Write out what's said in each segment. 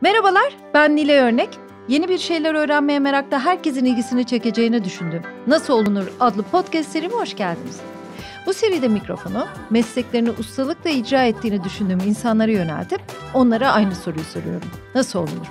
Merhabalar, ben Nile Örnek. Yeni bir şeyler öğrenmeye merakla herkesin ilgisini çekeceğini düşündüm. Nasıl Olunur adlı podcast serime hoş geldiniz. Bu seride mikrofonu mesleklerini ustalıkla icra ettiğini düşündüğüm insanlara yöneltip onlara aynı soruyu soruyorum. Nasıl olunur?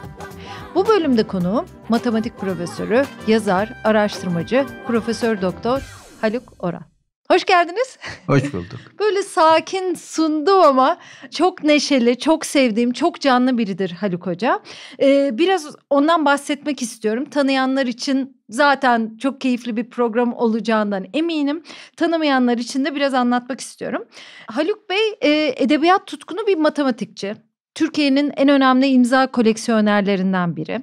Bu bölümde konuğum matematik profesörü, yazar, araştırmacı, profesör doktor Haluk Oran. Hoş geldiniz. Hoş bulduk. Böyle sakin sundum ama çok neşeli, çok sevdiğim, çok canlı biridir Haluk Hoca. Ee, biraz ondan bahsetmek istiyorum. Tanıyanlar için zaten çok keyifli bir program olacağından eminim. Tanımayanlar için de biraz anlatmak istiyorum. Haluk Bey e, edebiyat tutkunu bir matematikçi. Türkiye'nin en önemli imza koleksiyonerlerinden biri.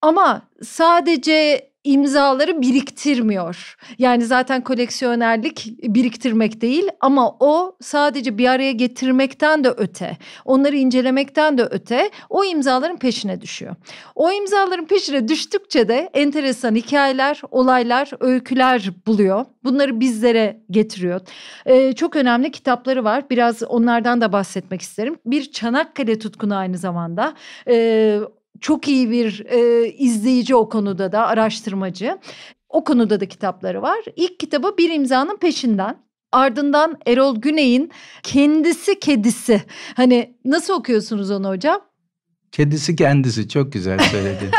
Ama sadece imzaları biriktirmiyor. Yani zaten koleksiyonerlik biriktirmek değil ama o sadece bir araya getirmekten de öte. Onları incelemekten de öte o imzaların peşine düşüyor. O imzaların peşine düştükçe de enteresan hikayeler, olaylar, öyküler buluyor. Bunları bizlere getiriyor. Ee, çok önemli kitapları var. Biraz onlardan da bahsetmek isterim. Bir Çanakkale tutkunu aynı zamanda. Ee, çok iyi bir e, izleyici o konuda da araştırmacı. O konuda da kitapları var. İlk kitabı Bir İmzanın Peşinden. Ardından Erol Güney'in Kendisi Kedisi. Hani nasıl okuyorsunuz onu hocam? Kedisi kendisi çok güzel söyledi.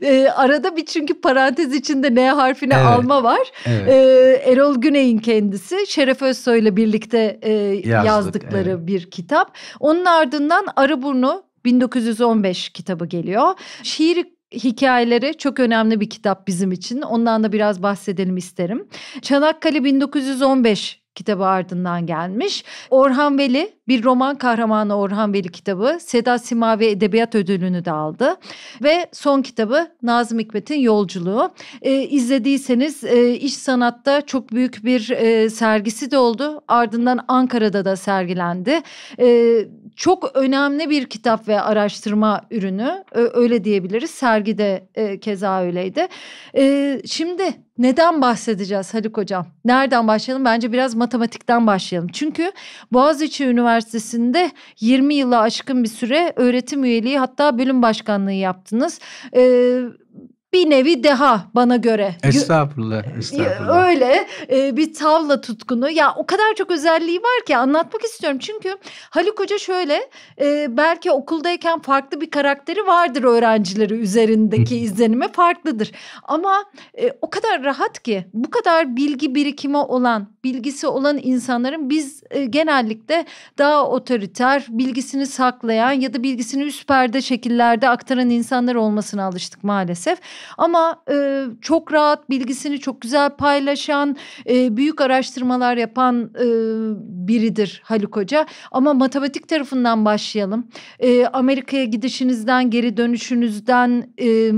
e, arada bir çünkü parantez içinde N harfini evet. alma var. Evet. E, Erol Güney'in kendisi Şeref Özsoy ile birlikte e, Yazdık, yazdıkları evet. bir kitap. Onun ardından Arıburnu 1915 kitabı geliyor. Şiir hikayeleri çok önemli bir kitap bizim için. Ondan da biraz bahsedelim isterim. Çanakkale 1915 kitabı ardından gelmiş. Orhan Veli bir roman kahramanı Orhan Veli kitabı Seda Simavi Edebiyat Ödülünü de aldı ve son kitabı Nazım Hikmet'in Yolculuğu. ee, izlediyseniz e, iş sanatta çok büyük bir e, sergisi de oldu. Ardından Ankara'da da sergilendi. E, çok önemli bir kitap ve araştırma ürünü e, öyle diyebiliriz. Sergide e, keza öyleydi. E, şimdi neden bahsedeceğiz Haluk Hocam? Nereden başlayalım? Bence biraz matematikten başlayalım. Çünkü Boğaziçi Üniversitesi'nde 20 yıla aşkın bir süre öğretim üyeliği hatta bölüm başkanlığı yaptınız. Ee, bir nevi deha bana göre. Estağfurullah, estağfurullah. Öyle e, bir tavla tutkunu. Ya o kadar çok özelliği var ki anlatmak istiyorum. Çünkü Haluk Hoca şöyle e, belki okuldayken farklı bir karakteri vardır öğrencileri üzerindeki izlenime farklıdır. Ama e, o kadar rahat ki bu kadar bilgi birikimi olan, bilgisi olan insanların biz e, genellikle daha otoriter, bilgisini saklayan ya da bilgisini üst perde şekillerde aktaran insanlar olmasına alıştık maalesef. Ama e, çok rahat bilgisini çok güzel paylaşan, e, büyük araştırmalar yapan e, biridir Haluk Hoca. Ama matematik tarafından başlayalım. E, Amerika'ya gidişinizden, geri dönüşünüzden, e,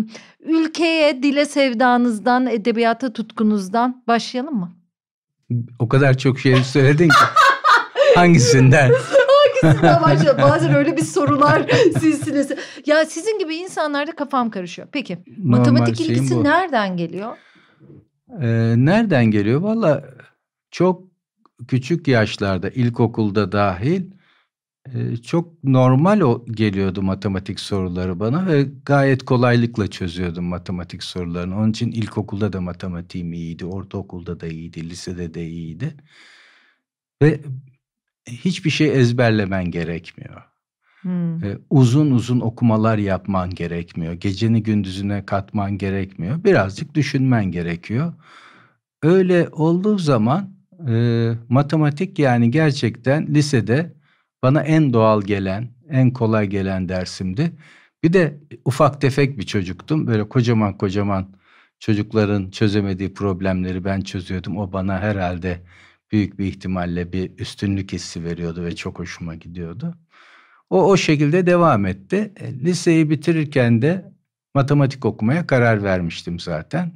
ülkeye, dile sevdanızdan, edebiyata tutkunuzdan başlayalım mı? O kadar çok şey söyledin ki. Hangisinden? başlıyor. Bazen öyle bir sorular silsilesi. Ya sizin gibi insanlarda kafam karışıyor. Peki Normal matematik ilgisi bu. nereden geliyor? Ee, nereden geliyor? Valla çok küçük yaşlarda ilkokulda dahil e, çok normal o geliyordu matematik soruları bana ve gayet kolaylıkla çözüyordum matematik sorularını. Onun için ilkokulda da matematiğim iyiydi, ortaokulda da iyiydi, lisede de iyiydi. Ve hiçbir şey ezberlemen gerekmiyor. Hmm. uzun uzun okumalar yapman gerekmiyor. Geceni gündüzüne katman gerekmiyor. Birazcık düşünmen gerekiyor. Öyle olduğu zaman e, matematik yani gerçekten lisede bana en doğal gelen, en kolay gelen dersimdi. Bir de ufak tefek bir çocuktum. Böyle kocaman kocaman çocukların çözemediği problemleri ben çözüyordum. O bana herhalde büyük bir ihtimalle bir üstünlük hissi veriyordu ve çok hoşuma gidiyordu. O o şekilde devam etti. E, liseyi bitirirken de matematik okumaya karar vermiştim zaten.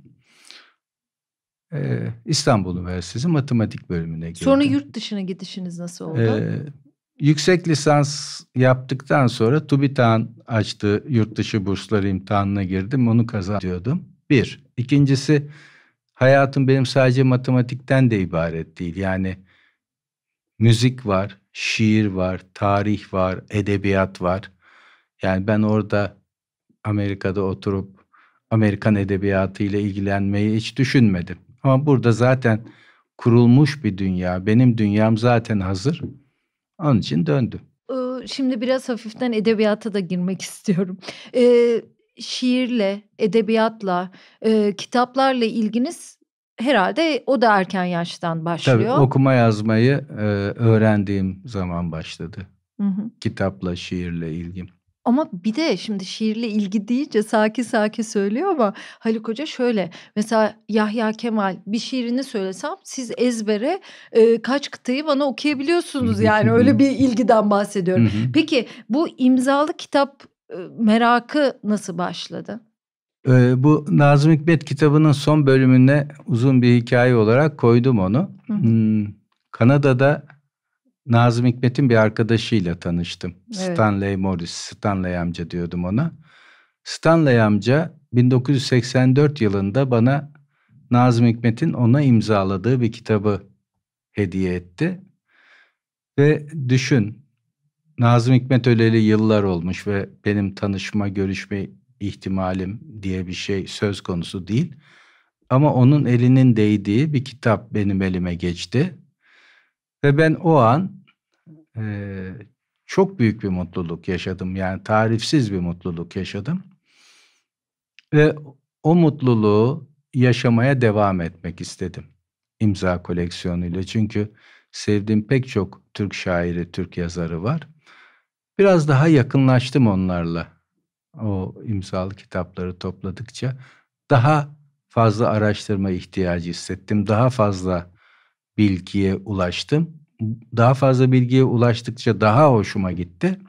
E, İstanbul Üniversitesi Matematik bölümüne girdim. Sonra yurt dışına gidişiniz nasıl oldu? Ee, yüksek lisans yaptıktan sonra TÜBİTAK'ın açtığı yurt dışı bursları imtihanına girdim. Onu kazanıyordum. Bir. İkincisi hayatım benim sadece matematikten de ibaret değil. Yani müzik var, şiir var, tarih var, edebiyat var. Yani ben orada Amerika'da oturup Amerikan edebiyatı ile ilgilenmeyi hiç düşünmedim. Ama burada zaten kurulmuş bir dünya. Benim dünyam zaten hazır. Onun için döndüm. Şimdi biraz hafiften edebiyata da girmek istiyorum. Ee, şiirle, edebiyatla, e, kitaplarla ilginiz herhalde o da erken yaştan başlıyor. Tabii okuma yazmayı e, öğrendiğim zaman başladı. Hı hı. Kitapla, şiirle ilgim. Ama bir de şimdi şiirle ilgi deyince sakin sakin söylüyor ama Haluk Hoca şöyle mesela Yahya Kemal bir şiirini söylesem siz ezbere e, kaç kıtayı bana okuyabiliyorsunuz yani öyle bir ilgiden bahsediyorum. Peki bu imzalı kitap merakı nasıl başladı? Ee, bu Nazım Hikmet kitabının son bölümüne uzun bir hikaye olarak koydum onu. Hı. Hmm, Kanada'da Nazım Hikmet'in bir arkadaşıyla tanıştım. Evet. Stanley Morris, Stanley amca diyordum ona. Stanley amca 1984 yılında bana Nazım Hikmet'in ona imzaladığı bir kitabı hediye etti. Ve düşün Nazım Hikmet öleli yıllar olmuş ve benim tanışma, görüşme ihtimalim diye bir şey söz konusu değil. Ama onun elinin değdiği bir kitap benim elime geçti. Ve ben o an e, çok büyük bir mutluluk yaşadım. Yani tarifsiz bir mutluluk yaşadım. Ve o mutluluğu yaşamaya devam etmek istedim. İmza koleksiyonuyla. Çünkü sevdiğim pek çok Türk şairi, Türk yazarı var. Biraz daha yakınlaştım onlarla. O imzalı kitapları topladıkça daha fazla araştırma ihtiyacı hissettim. Daha fazla bilgiye ulaştım. Daha fazla bilgiye ulaştıkça daha hoşuma gitti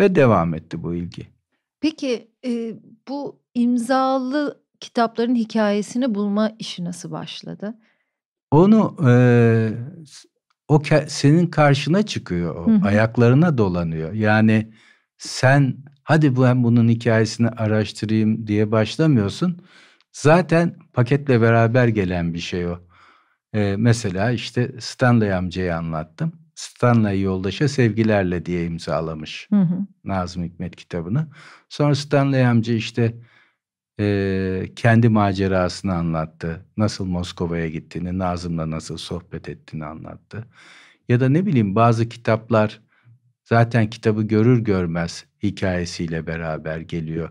ve devam etti bu ilgi. Peki e, bu imzalı kitapların hikayesini bulma işi nasıl başladı? Onu e, o senin karşına çıkıyor o. Ayaklarına dolanıyor. Yani sen hadi ben bunun hikayesini araştırayım diye başlamıyorsun. Zaten paketle beraber gelen bir şey o. Ee, mesela işte Stanley amcayı anlattım. Stanley Yoldaş'a Sevgilerle diye imzalamış hı hı. Nazım Hikmet kitabını. Sonra Stanley amca işte e, kendi macerasını anlattı. Nasıl Moskova'ya gittiğini, Nazım'la nasıl sohbet ettiğini anlattı. Ya da ne bileyim bazı kitaplar zaten kitabı görür görmez hikayesiyle beraber geliyor.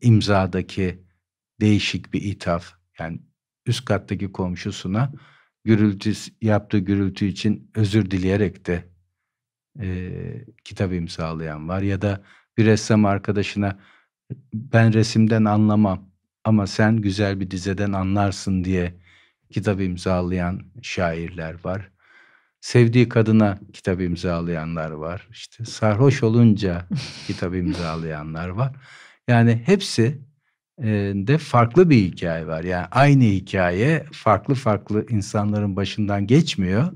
İmzadaki değişik bir ithaf yani üst kattaki komşusuna gürültü yaptığı gürültü için özür dileyerek de e, kitap imzalayan var ya da bir ressam arkadaşına ben resimden anlamam ama sen güzel bir dizeden anlarsın diye kitap imzalayan şairler var. Sevdiği kadına kitap imzalayanlar var. İşte sarhoş olunca kitap imzalayanlar var. Yani hepsi e, de farklı bir hikaye var. Yani aynı hikaye farklı farklı insanların başından geçmiyor.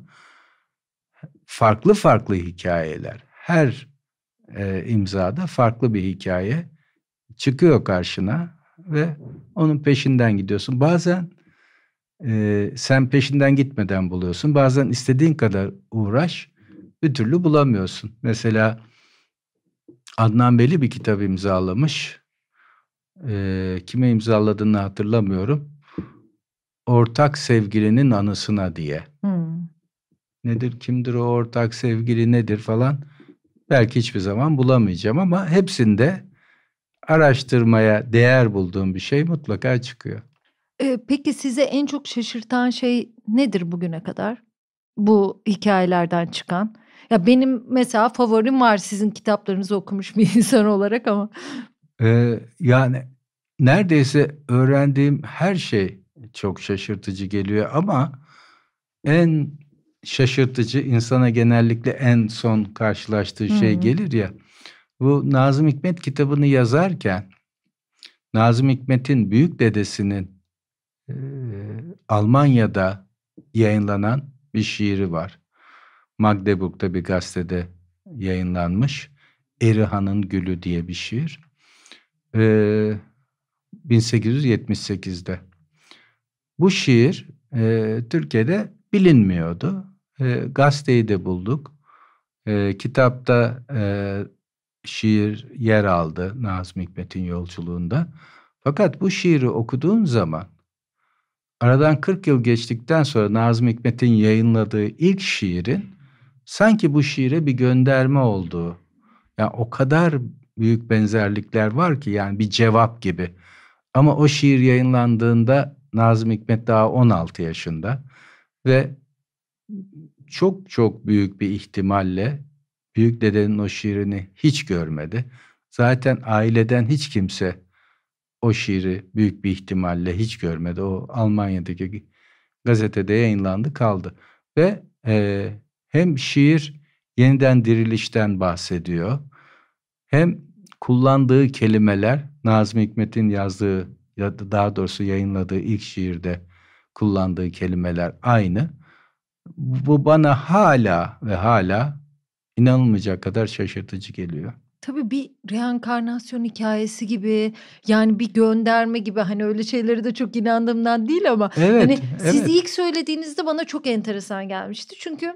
Farklı farklı hikayeler. Her e, imzada farklı bir hikaye çıkıyor karşına ve onun peşinden gidiyorsun. Bazen e, sen peşinden gitmeden buluyorsun. Bazen istediğin kadar uğraş bir türlü bulamıyorsun. Mesela Adnan Beli bir kitap imzalamış. E, kime imzaladığını hatırlamıyorum. Ortak sevgilinin anısına diye. Hmm. Nedir kimdir o ortak sevgili nedir falan belki hiçbir zaman bulamayacağım ama hepsinde araştırmaya değer bulduğum bir şey mutlaka çıkıyor. Ee, peki size en çok şaşırtan şey nedir bugüne kadar? Bu hikayelerden çıkan. Ya benim mesela favorim var sizin kitaplarınızı okumuş bir insan olarak ama. Ee, yani neredeyse öğrendiğim her şey çok şaşırtıcı geliyor ama en şaşırtıcı insana genellikle en son karşılaştığı şey hı gelir ya. Bu Nazım Hikmet kitabını yazarken Nazım Hikmet'in büyük dedesinin e, Almanya'da yayınlanan bir şiiri var. Magdeburg'da bir gazetede yayınlanmış. Erihan'ın Gülü diye bir şiir. Ee, 1878'de. Bu şiir e, Türkiye'de bilinmiyordu. E, gazeteyi de bulduk. E, kitapta e, şiir yer aldı Nazım Hikmet'in yolculuğunda. Fakat bu şiiri okuduğun zaman aradan 40 yıl geçtikten sonra Nazım Hikmet'in yayınladığı ilk şiirin sanki bu şiire bir gönderme olduğu. Yani o kadar büyük benzerlikler var ki yani bir cevap gibi. Ama o şiir yayınlandığında Nazım Hikmet daha 16 yaşında ve çok çok büyük bir ihtimalle büyük dedenin o şiirini hiç görmedi. Zaten aileden hiç kimse o şiiri büyük bir ihtimalle hiç görmedi. O Almanya'daki gazetede yayınlandı kaldı. Ve e, hem şiir yeniden dirilişten bahsediyor. Hem kullandığı kelimeler Nazım Hikmet'in yazdığı ya da daha doğrusu yayınladığı ilk şiirde kullandığı kelimeler aynı. Bu bana hala ve hala inanılmayacak kadar şaşırtıcı geliyor. Tabii bir reenkarnasyon hikayesi gibi yani bir gönderme gibi hani öyle şeylere de çok inandığımdan değil ama evet, hani evet. siz ilk söylediğinizde bana çok enteresan gelmişti. Çünkü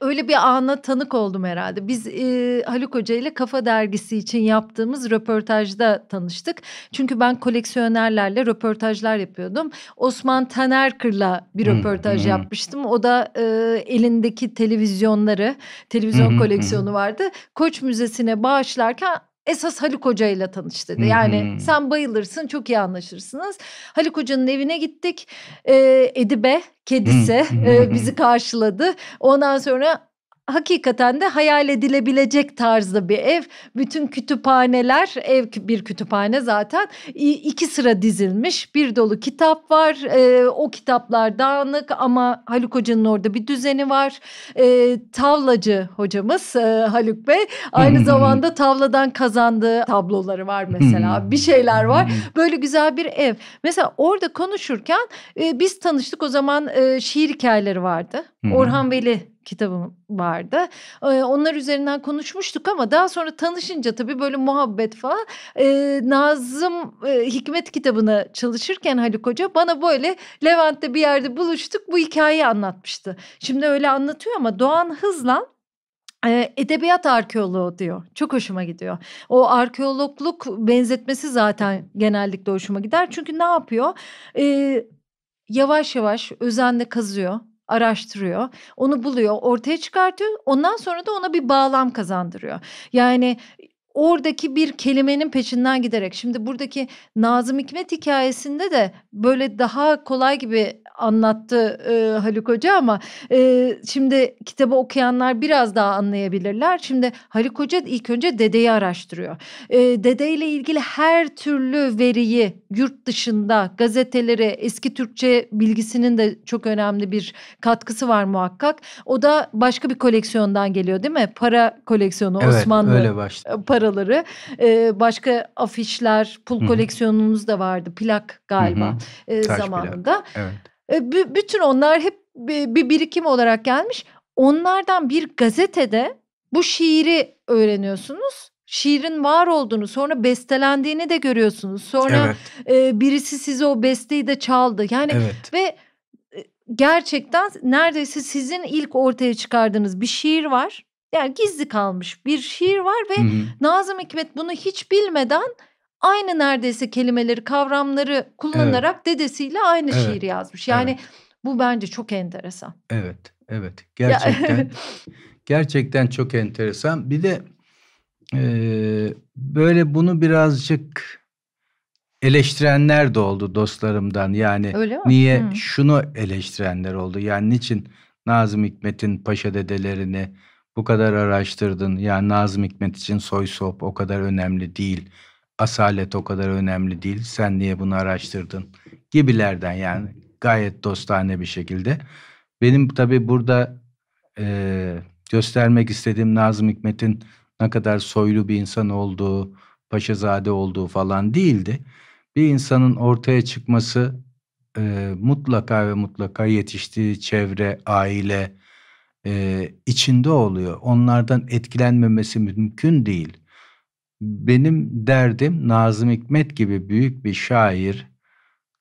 öyle bir ana tanık oldum herhalde. Biz e, Haluk Hoca ile Kafa Dergisi için yaptığımız röportajda tanıştık. Çünkü ben koleksiyonerlerle röportajlar yapıyordum. Osman Tanerkır'la bir hmm, röportaj hmm. yapmıştım. O da e, elindeki televizyonları, televizyon hmm, koleksiyonu vardı. Koç Müzesi'ne bağışlarken esas Haluk Hoca ile tanış dedi. Yani hmm. sen bayılırsın çok iyi anlaşırsınız. Haluk Hoca'nın evine gittik. Ee, Edibe kedisi e, bizi karşıladı. Ondan sonra hakikaten de hayal edilebilecek tarzda bir ev. Bütün kütüphaneler, ev bir kütüphane zaten iki sıra dizilmiş bir dolu kitap var. E, o kitaplar dağınık ama Haluk Hoca'nın orada bir düzeni var. E, tavlacı hocamız e, Haluk Bey aynı hmm. zamanda tavladan kazandığı tabloları var mesela hmm. bir şeyler var. Hmm. Böyle güzel bir ev. Mesela orada konuşurken e, biz tanıştık o zaman e, şiir hikayeleri vardı. Orhan Veli kitabım vardı. Ee, onlar üzerinden konuşmuştuk ama daha sonra tanışınca tabii böyle muhabbet falan. Ee, Nazım e, Hikmet kitabına çalışırken Haluk Hoca bana böyle Levent'te bir yerde buluştuk bu hikayeyi anlatmıştı. Şimdi öyle anlatıyor ama Doğan Hızlan edebiyat arkeoloğu diyor. Çok hoşuma gidiyor. O arkeologluk benzetmesi zaten genellikle hoşuma gider. Çünkü ne yapıyor? Ee, yavaş yavaş özenle kazıyor araştırıyor. Onu buluyor, ortaya çıkartıyor. Ondan sonra da ona bir bağlam kazandırıyor. Yani oradaki bir kelimenin peşinden giderek şimdi buradaki Nazım Hikmet hikayesinde de böyle daha kolay gibi anlattı e, Haluk Hoca ama e, şimdi kitabı okuyanlar biraz daha anlayabilirler. Şimdi Haluk Hoca ilk önce dedeyi araştırıyor. E, dedeyle ilgili her türlü veriyi yurt dışında gazetelere eski Türkçe bilgisinin de çok önemli bir katkısı var muhakkak. O da başka bir koleksiyondan geliyor değil mi? Para koleksiyonu evet, Osmanlı öyle paraları. E, başka afişler, pul Hı-hı. koleksiyonumuz da vardı. Plak galiba e, zamanında. Plak. Evet bütün onlar hep bir birikim olarak gelmiş. Onlardan bir gazetede bu şiiri öğreniyorsunuz. Şiirin var olduğunu, sonra bestelendiğini de görüyorsunuz. Sonra evet. e, birisi size o besteyi de çaldı. Yani evet. ve gerçekten neredeyse sizin ilk ortaya çıkardığınız bir şiir var. Yani gizli kalmış bir şiir var ve Hı-hı. Nazım Hikmet bunu hiç bilmeden aynı neredeyse kelimeleri, kavramları kullanarak evet. dedesiyle aynı evet. şiir yazmış. Yani evet. bu bence çok enteresan. Evet, evet. Gerçekten gerçekten çok enteresan. Bir de e, böyle bunu birazcık eleştirenler de oldu dostlarımdan. Yani niye Hı. Hmm. şunu eleştirenler oldu? Yani niçin Nazım Hikmet'in paşa dedelerini bu kadar araştırdın. Yani Nazım Hikmet için soy sop o kadar önemli değil asalet o kadar önemli değil. Sen niye bunu araştırdın gibilerden yani gayet dostane bir şekilde. Benim tabii burada e, göstermek istediğim Nazım Hikmet'in ne kadar soylu bir insan olduğu, paşazade olduğu falan değildi. Bir insanın ortaya çıkması e, mutlaka ve mutlaka yetiştiği çevre, aile e, içinde oluyor. Onlardan etkilenmemesi mümkün değil. Benim derdim Nazım Hikmet gibi büyük bir şair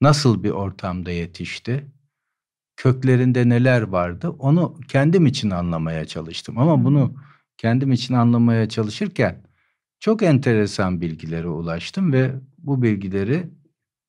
nasıl bir ortamda yetişti? Köklerinde neler vardı? Onu kendim için anlamaya çalıştım ama bunu kendim için anlamaya çalışırken çok enteresan bilgilere ulaştım ve bu bilgileri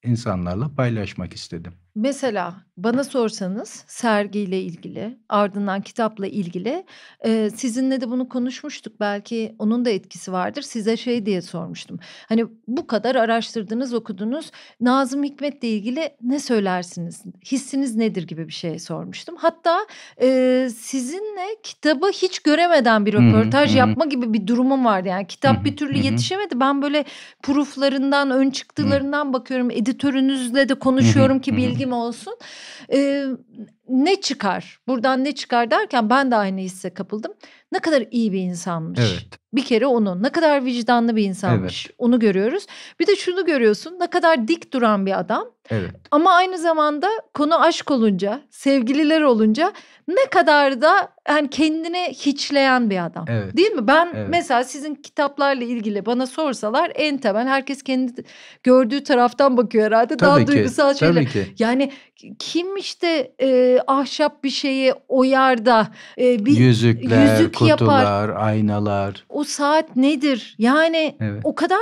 insanlarla paylaşmak istedim. Mesela bana sorsanız sergiyle ilgili ardından kitapla ilgili e, sizinle de bunu konuşmuştuk belki onun da etkisi vardır size şey diye sormuştum. Hani bu kadar araştırdınız okudunuz Nazım Hikmet'le ilgili ne söylersiniz hissiniz nedir gibi bir şey sormuştum. Hatta e, sizinle kitabı hiç göremeden bir röportaj hmm, yapma gibi bir durumum vardı yani kitap hmm, bir türlü yetişemedi ben böyle pruflarından ön çıktılarından hmm. bakıyorum editörünüzle de konuşuyorum hmm, ki bilgi bilgim olsun. E, ne çıkar? Buradan ne çıkar derken ben de aynı hisse kapıldım. Ne kadar iyi bir insanmış. Evet. Bir kere onun. ne kadar vicdanlı bir insanmış. Evet. Onu görüyoruz. Bir de şunu görüyorsun. Ne kadar dik duran bir adam. Evet. Ama aynı zamanda konu aşk olunca, sevgililer olunca ne kadar da yani kendini hiçleyen bir adam. Evet. Değil mi? Ben evet. mesela sizin kitaplarla ilgili bana sorsalar en temel herkes kendi gördüğü taraftan bakıyor herhalde. Tabii Daha ki. duygusal Tabii şeyler. Ki. Yani kim işte e, ahşap bir şeye oyar da e, bir Yüzükler, yüzük kutular, yapar. aynalar. O saat nedir? Yani evet. o kadar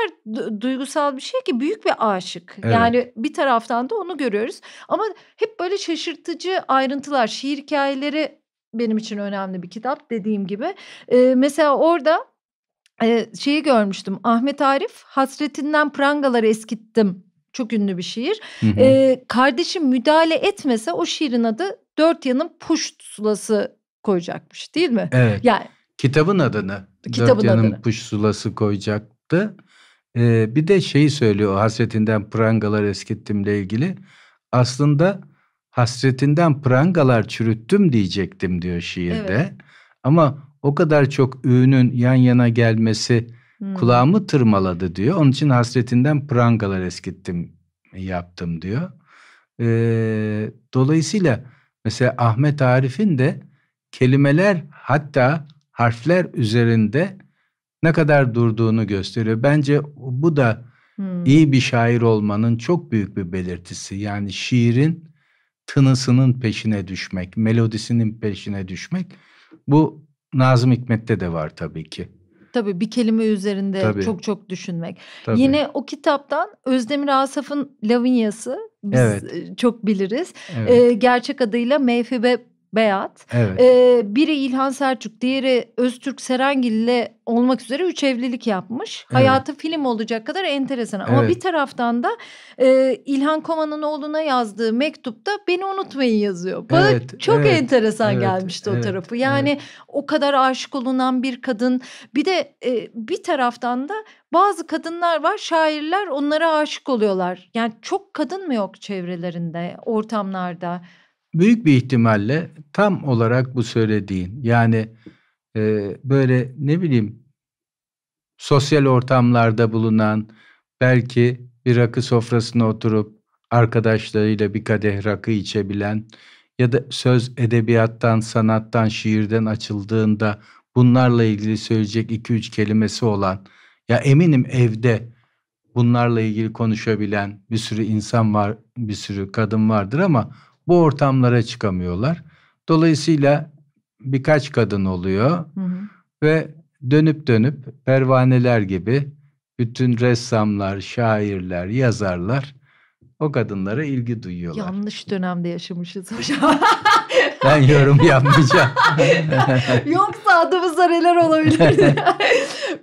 duygusal bir şey ki büyük bir aşık. Evet. Yani bir taraftan da onu görüyoruz ama hep böyle şaşırtıcı ayrıntılar, şiir hikayeleri benim için önemli bir kitap dediğim gibi. E, mesela orada e, şeyi görmüştüm. Ahmet Arif hasretinden prangaları eskittim çok ünlü bir şiir. Hı hı. Ee, kardeşim müdahale etmese o şiirin adı Dört Yanın Puş Sulası koyacakmış değil mi? Evet. Yani, kitabın adını kitabın Dört Yanın adını. Puş Sulası koyacaktı. Ee, bir de şeyi söylüyor hasretinden prangalar eskittimle ilgili. Aslında hasretinden prangalar çürüttüm diyecektim diyor şiirde. Evet. Ama o kadar çok üğünün yan yana gelmesi Kulağımı hmm. tırmaladı diyor. Onun için hasretinden prangalar eskittim yaptım diyor. Ee, dolayısıyla mesela Ahmet Arif'in de kelimeler hatta harfler üzerinde ne kadar durduğunu gösteriyor. Bence bu da hmm. iyi bir şair olmanın çok büyük bir belirtisi. Yani şiirin tınısının peşine düşmek, melodisinin peşine düşmek. Bu Nazım Hikmet'te de var tabii ki. Tabii bir kelime üzerinde Tabii. çok çok düşünmek. Tabii. Yine o kitaptan Özdemir Asaf'ın Lavinya'sı biz evet. E, çok biliriz. Evet. Ee, gerçek adıyla Mevhibe Beyat. Evet. Ee, biri İlhan Selçuk, diğeri Öztürk Serengil ile olmak üzere üç evlilik yapmış. Evet. Hayatı film olacak kadar enteresan. Evet. Ama bir taraftan da e, İlhan Koma'nın oğluna yazdığı mektupta beni unutmayın yazıyor. Bana evet, çok evet, enteresan evet, gelmişti evet, o tarafı. Yani evet. o kadar aşık olunan bir kadın. Bir de e, bir taraftan da bazı kadınlar var şairler onlara aşık oluyorlar. Yani çok kadın mı yok çevrelerinde, ortamlarda? büyük bir ihtimalle tam olarak bu söylediğin yani e, böyle ne bileyim sosyal ortamlarda bulunan belki bir rakı sofrasına oturup arkadaşlarıyla bir kadeh rakı içebilen ya da söz edebiyattan, sanattan, şiirden açıldığında bunlarla ilgili söyleyecek iki üç kelimesi olan ya eminim evde bunlarla ilgili konuşabilen bir sürü insan var, bir sürü kadın vardır ama bu ortamlara çıkamıyorlar. Dolayısıyla birkaç kadın oluyor hı hı. ve dönüp dönüp pervaneler gibi bütün ressamlar, şairler, yazarlar o kadınlara ilgi duyuyorlar. Yanlış dönemde yaşamışız hocam. ben yorum yapmayacağım. Yoksa adımızda neler olabilir?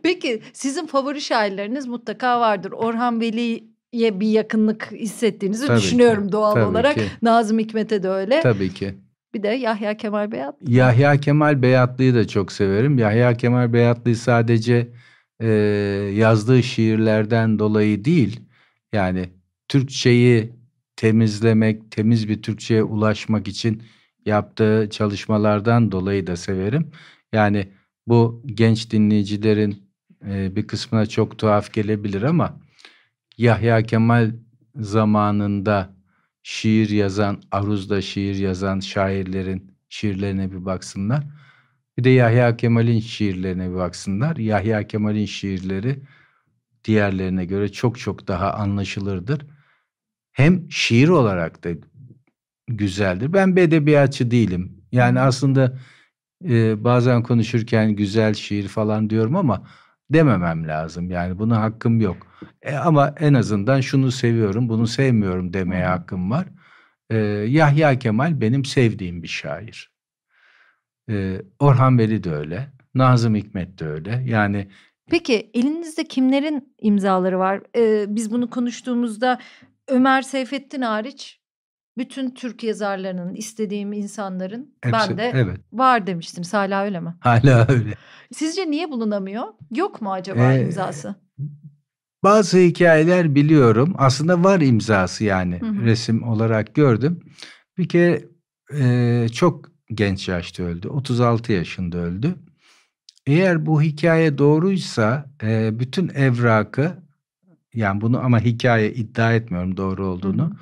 Peki sizin favori şairleriniz mutlaka vardır. Orhan Veli ye bir yakınlık hissettiğinizi Tabii düşünüyorum ki. doğal Tabii olarak. Ki. Nazım Hikmet'e de öyle. Tabii ki. Bir de Yahya Kemal Beyatlı. Yahya Kemal Beyatlı'yı da çok severim. Yahya Kemal Beyatlı'yı sadece e, yazdığı şiirlerden dolayı değil. Yani Türkçeyi temizlemek, temiz bir Türkçeye ulaşmak için yaptığı çalışmalardan dolayı da severim. Yani bu genç dinleyicilerin e, bir kısmına çok tuhaf gelebilir ama Yahya Kemal zamanında şiir yazan, aruzda şiir yazan şairlerin şiirlerine bir baksınlar. Bir de Yahya Kemal'in şiirlerine bir baksınlar. Yahya Kemal'in şiirleri diğerlerine göre çok çok daha anlaşılırdır. Hem şiir olarak da güzeldir. Ben bir edebiyatçı değilim. Yani aslında e, bazen konuşurken güzel şiir falan diyorum ama dememem lazım. Yani buna hakkım yok. E, ama en azından şunu seviyorum, bunu sevmiyorum demeye hakkım var. E, Yahya Kemal benim sevdiğim bir şair. E, Orhan Veli de öyle. Nazım Hikmet de öyle. Yani Peki elinizde kimlerin imzaları var? Ee, biz bunu konuştuğumuzda Ömer Seyfettin hariç bütün Türk yazarlarının istediğim insanların Hepsi, ben de evet. var demiştiniz. Hala öyle mi? Hala öyle. Sizce niye bulunamıyor? Yok mu acaba ee, imzası? Bazı hikayeler biliyorum. Aslında var imzası yani hı hı. resim olarak gördüm. Bir kere e, çok genç yaşta öldü. 36 yaşında öldü. Eğer bu hikaye doğruysa e, bütün evrakı yani bunu ama hikaye iddia etmiyorum doğru olduğunu. Hı hı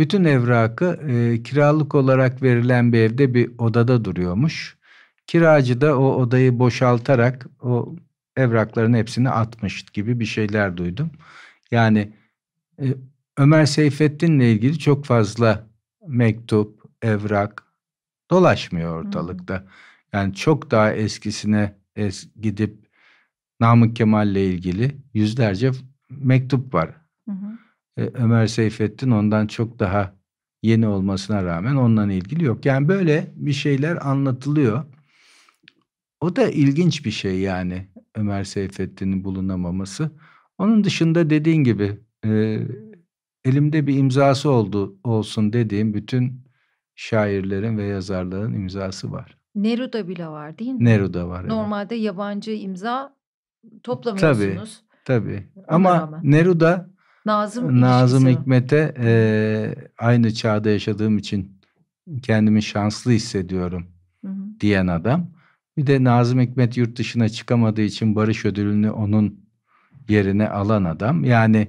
bütün evrakı e, kiralık olarak verilen bir evde bir odada duruyormuş. Kiracı da o odayı boşaltarak o evrakların hepsini atmış gibi bir şeyler duydum. Yani e, Ömer Seyfettin'le ilgili çok fazla mektup, evrak dolaşmıyor ortalıkta. Yani çok daha eskisine es gidip Namık Kemal'le ilgili yüzlerce mektup var. Hı hı. E, Ömer Seyfettin ondan çok daha yeni olmasına rağmen onunla ilgili yok. Yani böyle bir şeyler anlatılıyor. O da ilginç bir şey yani Ömer Seyfettin'in bulunamaması. Onun dışında dediğin gibi e, elimde bir imzası oldu olsun dediğim bütün şairlerin ve yazarların imzası var. Neruda bile var değil mi? Neruda var. Normalde evet. yabancı imza toplamıyorsunuz. Tabii. Tabii. Ona Ama rağmen. Neruda Nazım Nazım Hikmet'e e, aynı çağda yaşadığım için kendimi şanslı hissediyorum hı hı. diyen adam. Bir de Nazım Hikmet yurt dışına çıkamadığı için barış ödülünü onun yerine alan adam. Yani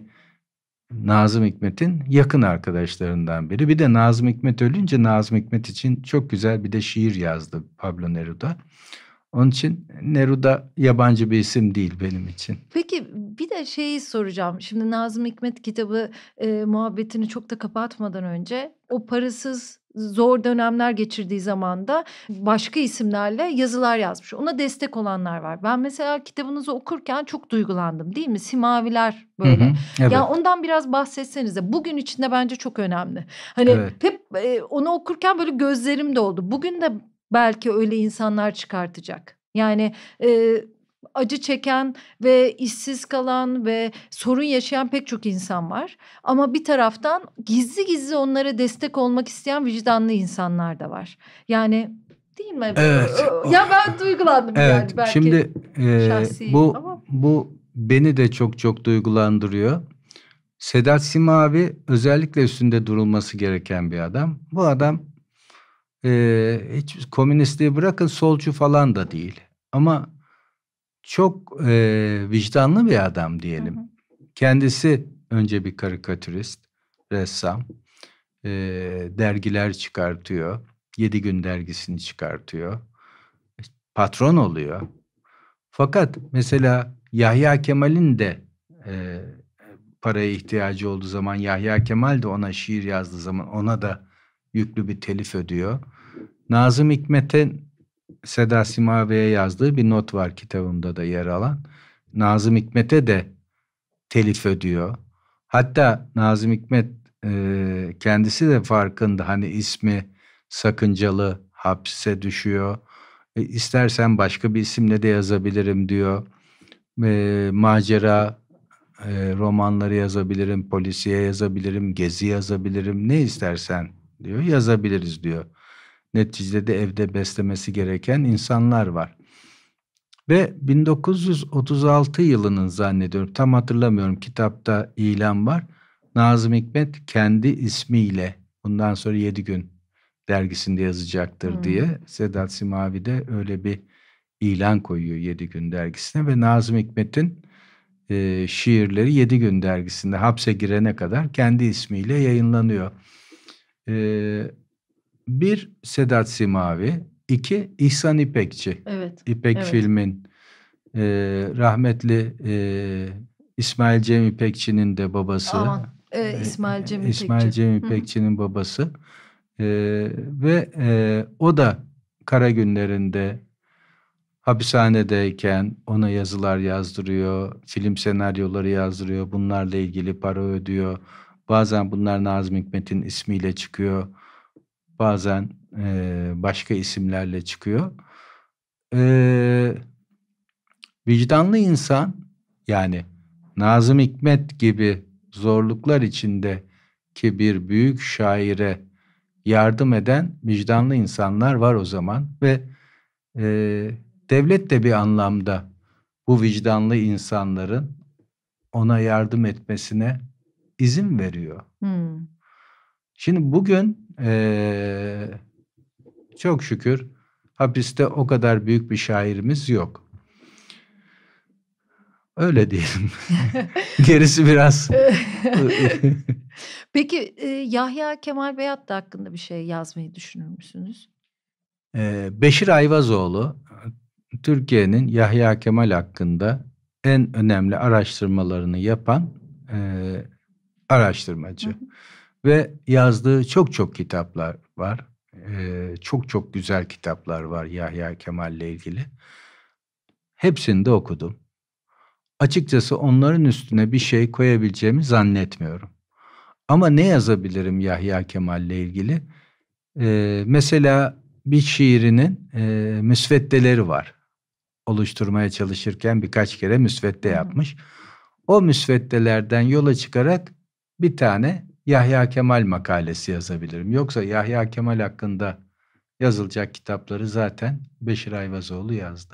Nazım Hikmet'in yakın arkadaşlarından biri. Bir de Nazım Hikmet ölünce Nazım Hikmet için çok güzel bir de şiir yazdı Pablo Neruda. Onun için Neruda yabancı bir isim değil benim için. Peki bir de şeyi soracağım. Şimdi Nazım Hikmet kitabı e, muhabbetini çok da kapatmadan önce o parasız zor dönemler geçirdiği zaman da başka isimlerle yazılar yazmış. Ona destek olanlar var. Ben mesela kitabınızı okurken çok duygulandım değil mi? Simaviler böyle. Hı hı, evet. Ya ondan biraz bahsetsenize. Bugün içinde bence çok önemli. Hani evet. hep e, onu okurken böyle gözlerim doldu. Bugün de belki öyle insanlar çıkartacak. Yani e, acı çeken ve işsiz kalan ve sorun yaşayan pek çok insan var. Ama bir taraftan gizli gizli onlara destek olmak isteyen vicdanlı insanlar da var. Yani değil mi? Evet. Ya ben duygulandım evet. yani belki. Şimdi e, bu ama... bu beni de çok çok duygulandırıyor. Sedat Simavi özellikle üstünde durulması gereken bir adam. Bu adam e, hiç komünistliği bırakın solcu falan da değil. Ama çok e, vicdanlı bir adam diyelim. Hı hı. Kendisi önce bir karikatürist, ressam. E, dergiler çıkartıyor. Yedi Gün dergisini çıkartıyor. E, patron oluyor. Fakat mesela Yahya Kemal'in de e, paraya ihtiyacı olduğu zaman Yahya Kemal de ona şiir yazdığı zaman ona da yüklü bir telif ödüyor. Nazım Hikmet'in Seda Simave'ye yazdığı bir not var kitabımda da yer alan. Nazım Hikmet'e de telif ödüyor. Hatta Nazım Hikmet e, kendisi de farkında. Hani ismi sakıncalı hapse düşüyor. E, istersen başka bir isimle de yazabilirim diyor. E, macera e, romanları yazabilirim, polisiye yazabilirim, gezi yazabilirim, ne istersen diyor, yazabiliriz diyor neticede de evde beslemesi gereken insanlar var. Ve 1936 yılının zannediyorum tam hatırlamıyorum kitapta ilan var. Nazım Hikmet kendi ismiyle bundan sonra 7 gün dergisinde yazacaktır hmm. diye Sedat Simavi de öyle bir ilan koyuyor 7 gün dergisine ve Nazım Hikmet'in e, şiirleri 7 gün dergisinde hapse girene kadar kendi ismiyle yayınlanıyor. E, bir Sedat Simavi, iki İhsan İpekçi. Evet. İpek evet. filmin e, rahmetli e, İsmail Cem İpekçi'nin de babası. Aman. Ee, İsmail Cem İpekçi. İsmail Cem İpekçi'nin babası. Ee, ve e, o da kara günlerinde hapishanedeyken ona yazılar yazdırıyor, film senaryoları yazdırıyor, bunlarla ilgili para ödüyor. Bazen bunlar Nazım Hikmet'in ismiyle çıkıyor. Bazen e, başka isimlerle çıkıyor. E, vicdanlı insan yani Nazım Hikmet gibi zorluklar içinde ki bir büyük şaire yardım eden vicdanlı insanlar var o zaman ve e, devlet de bir anlamda bu vicdanlı insanların ona yardım etmesine izin veriyor. Hmm. Şimdi bugün ee, çok şükür hapiste o kadar büyük bir şairimiz yok. Öyle diyelim. Gerisi biraz. Peki e, Yahya Kemal Beyat da hakkında bir şey yazmayı düşünür müsünüz? Ee, Beşir Ayvazoğlu Türkiye'nin Yahya Kemal hakkında en önemli araştırmalarını yapan e, araştırmacı. Hı hı. Ve yazdığı çok çok kitaplar var. Ee, çok çok güzel kitaplar var Yahya Kemal ile ilgili. Hepsini de okudum. Açıkçası onların üstüne bir şey koyabileceğimi zannetmiyorum. Ama ne yazabilirim Yahya Kemal ile ilgili? Ee, mesela bir şiirinin e, müsveddeleri var. Oluşturmaya çalışırken birkaç kere müsvedde yapmış. O müsveddelerden yola çıkarak bir tane Yahya Kemal makalesi yazabilirim. Yoksa Yahya Kemal hakkında yazılacak kitapları zaten Beşir Ayvazoğlu yazdı.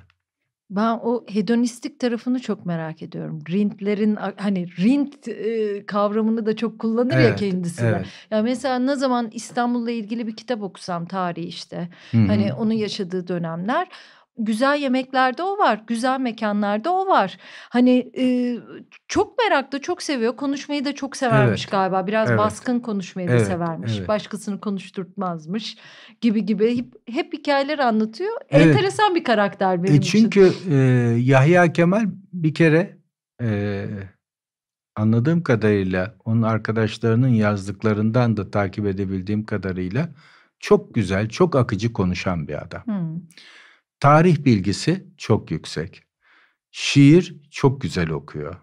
Ben o hedonistik tarafını çok merak ediyorum. Rintlerin hani rint e, kavramını da çok kullanır evet, ya kendisi. Evet. Ya mesela ne zaman İstanbul'la ilgili bir kitap okusam tarihi işte. Hı-hı. Hani onun yaşadığı dönemler güzel yemeklerde o var, güzel mekanlarda o var. Hani e, çok meraklı, çok seviyor. Konuşmayı da çok severmiş evet. galiba. Biraz evet. baskın konuşmayı evet. da severmiş. Evet. Başkasını konuşturtmazmış gibi gibi hep, hep hikayeler anlatıyor. Evet. Enteresan bir karakter e, benim e çünkü, için. Çünkü e, Yahya Kemal bir kere e, anladığım kadarıyla onun arkadaşlarının yazdıklarından da takip edebildiğim kadarıyla çok güzel, çok akıcı konuşan bir adam. Hmm. Tarih bilgisi çok yüksek. Şiir çok güzel okuyor.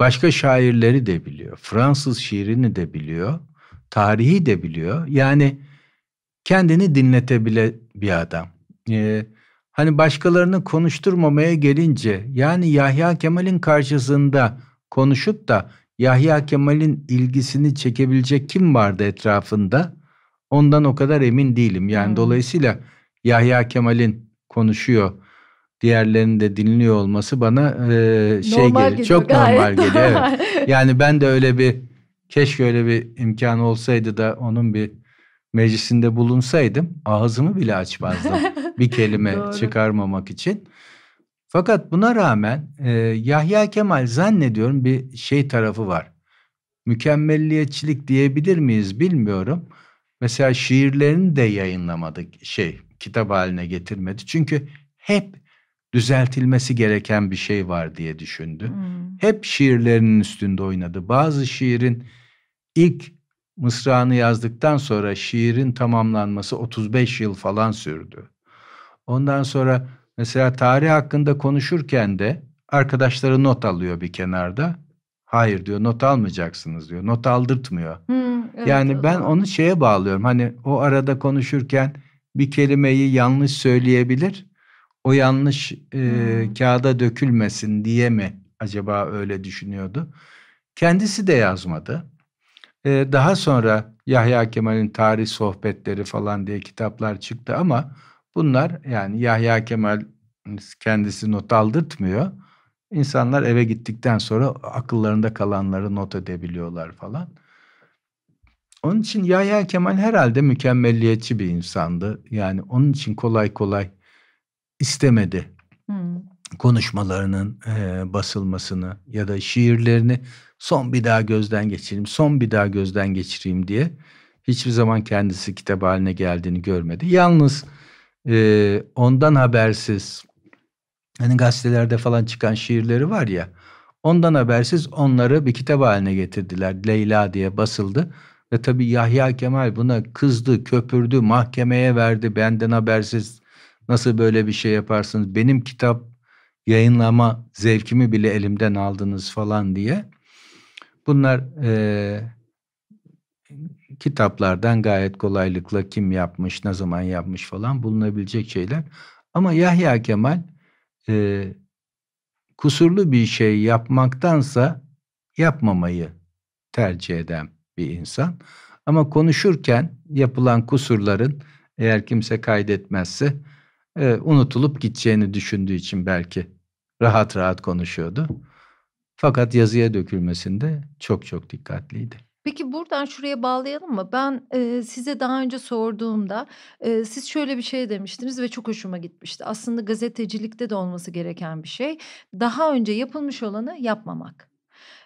Başka şairleri de biliyor. Fransız şiirini de biliyor. Tarihi de biliyor. Yani kendini dinletebile bir adam. Ee, hani başkalarını konuşturmamaya gelince yani Yahya Kemal'in karşısında konuşup da Yahya Kemal'in ilgisini çekebilecek kim vardı etrafında? Ondan o kadar emin değilim. Yani hmm. dolayısıyla Yahya Kemal'in konuşuyor diğerlerinin de dinliyor olması bana e, şey normal geliyor. Geliyor, çok normal geliyor. Evet. Yani ben de öyle bir keşke öyle bir imkan olsaydı da onun bir meclisinde bulunsaydım ağzımı bile açmazdım bir kelime çıkarmamak için. Fakat buna rağmen e, Yahya Kemal zannediyorum bir şey tarafı var. Mükemmelliyetçilik diyebilir miyiz bilmiyorum. Mesela şiirlerini de yayınlamadık şey kitap haline getirmedi. Çünkü hep düzeltilmesi gereken bir şey var diye düşündü. Hmm. Hep şiirlerinin üstünde oynadı. Bazı şiirin ilk Mısrağını yazdıktan sonra şiirin tamamlanması 35 yıl falan sürdü. Ondan sonra mesela tarih hakkında konuşurken de arkadaşları not alıyor bir kenarda. Hayır diyor not almayacaksınız diyor. Not aldırtmıyor. Hmm, evet, yani ben onu şeye bağlıyorum. Hani o arada konuşurken bir kelimeyi yanlış söyleyebilir. O yanlış e, hmm. kağıda dökülmesin diye mi acaba öyle düşünüyordu? Kendisi de yazmadı. E, daha sonra Yahya Kemal'in tarih sohbetleri falan diye kitaplar çıktı ama bunlar yani Yahya Kemal kendisi not aldırtmıyor. İnsanlar eve gittikten sonra akıllarında kalanları not edebiliyorlar falan. Onun için Yahya Kemal herhalde mükemmelliyetçi bir insandı. Yani onun için kolay kolay istemedi hmm. konuşmalarının e, basılmasını ya da şiirlerini son bir daha gözden geçireyim, son bir daha gözden geçireyim diye hiçbir zaman kendisi kitap haline geldiğini görmedi. Yalnız e, ondan habersiz hani gazetelerde falan çıkan şiirleri var ya ondan habersiz onları bir kitap haline getirdiler. Leyla diye basıldı. Ve tabii Yahya Kemal buna kızdı, köpürdü, mahkemeye verdi. Benden habersiz nasıl böyle bir şey yaparsınız? Benim kitap yayınlama zevkimi bile elimden aldınız falan diye. Bunlar e, kitaplardan gayet kolaylıkla kim yapmış, ne zaman yapmış falan bulunabilecek şeyler. Ama Yahya Kemal e, kusurlu bir şey yapmaktansa yapmamayı tercih eden bir insan. Ama konuşurken yapılan kusurların eğer kimse kaydetmezse e, unutulup gideceğini düşündüğü için belki rahat rahat konuşuyordu. Fakat yazıya dökülmesinde çok çok dikkatliydi. Peki buradan şuraya bağlayalım mı? Ben e, size daha önce sorduğumda e, siz şöyle bir şey demiştiniz ve çok hoşuma gitmişti. Aslında gazetecilikte de olması gereken bir şey. Daha önce yapılmış olanı yapmamak.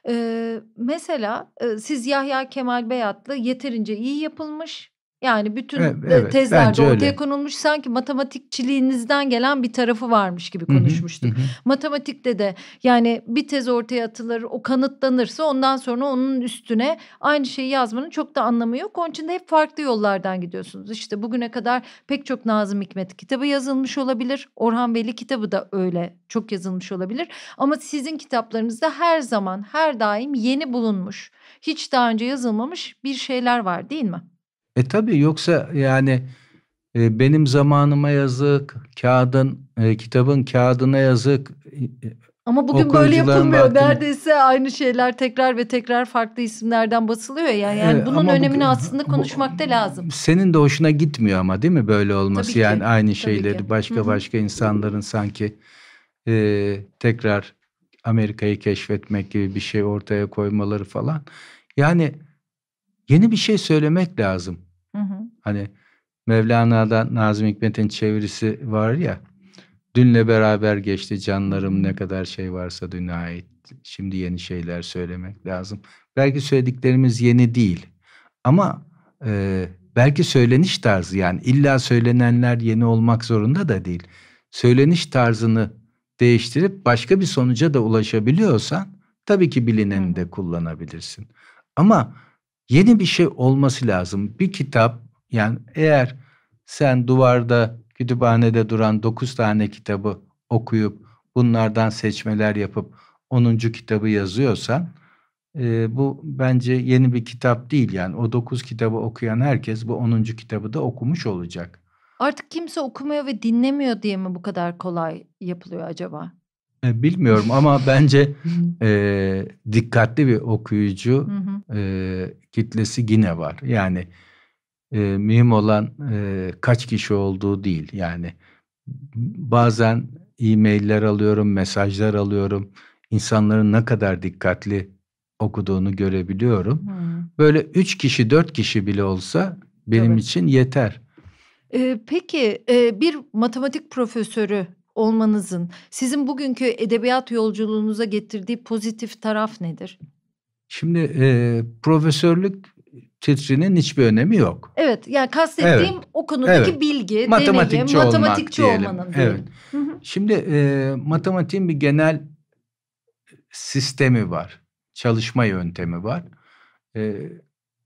Ee, mesela siz Yahya Kemal Beyatlı yeterince iyi yapılmış yani bütün evet, e, tezlerde ortaya öyle. konulmuş sanki matematikçiliğinizden gelen bir tarafı varmış gibi konuşmuştuk. Hı hı, hı. Matematikte de yani bir tez ortaya atılır, o kanıtlanırsa ondan sonra onun üstüne aynı şeyi yazmanın çok da anlamı yok. Onun için de hep farklı yollardan gidiyorsunuz. İşte bugüne kadar pek çok Nazım Hikmet kitabı yazılmış olabilir. Orhan Veli kitabı da öyle çok yazılmış olabilir. Ama sizin kitaplarınızda her zaman, her daim yeni bulunmuş, hiç daha önce yazılmamış bir şeyler var değil mi? E tabii yoksa yani e, benim zamanıma yazık, kağıdın e, kitabın kağıdına yazık. E, ama bugün böyle yapılmıyor. Baktığını... Neredeyse aynı şeyler tekrar ve tekrar farklı isimlerden basılıyor. Yani, yani ee, bunun önemini bugün, aslında konuşmak da lazım. Senin de hoşuna gitmiyor ama değil mi böyle olması? Tabii ki, yani aynı tabii şeyleri ki. başka Hı-hı. başka insanların sanki e, tekrar Amerika'yı keşfetmek gibi bir şey ortaya koymaları falan. Yani yeni bir şey söylemek lazım. Hı hı. Hani Mevlana'da Nazım Hikmet'in çevirisi var ya. Dünle beraber geçti canlarım ne kadar şey varsa düne ait. Şimdi yeni şeyler söylemek lazım. Belki söylediklerimiz yeni değil. Ama e, belki söyleniş tarzı yani illa söylenenler yeni olmak zorunda da değil. Söyleniş tarzını değiştirip başka bir sonuca da ulaşabiliyorsan tabii ki bilineni de kullanabilirsin. Ama Yeni bir şey olması lazım. Bir kitap yani eğer sen duvarda kütüphanede duran dokuz tane kitabı okuyup bunlardan seçmeler yapıp onuncu kitabı yazıyorsan e, bu bence yeni bir kitap değil yani o dokuz kitabı okuyan herkes bu onuncu kitabı da okumuş olacak. Artık kimse okumuyor ve dinlemiyor diye mi bu kadar kolay yapılıyor acaba? E, bilmiyorum ama bence e, dikkatli bir okuyucu e, kitlesi yine var. Yani e, mühim olan e, kaç kişi olduğu değil. Yani bazen e-mailler alıyorum, mesajlar alıyorum. İnsanların ne kadar dikkatli okuduğunu görebiliyorum. Hmm. Böyle üç kişi, dört kişi bile olsa benim evet. için yeter. E, peki e, bir matematik profesörü olmanızın sizin bugünkü edebiyat yolculuğunuza getirdiği pozitif taraf nedir? Şimdi e, profesörlük titrinin hiçbir önemi yok. Evet yani kastettiğim evet. o konudaki evet. bilgi, matematikçi deneyim, matematikçi diyelim. olmanın. Evet. Şimdi e, matematiğin bir genel sistemi var. Çalışma yöntemi var. E,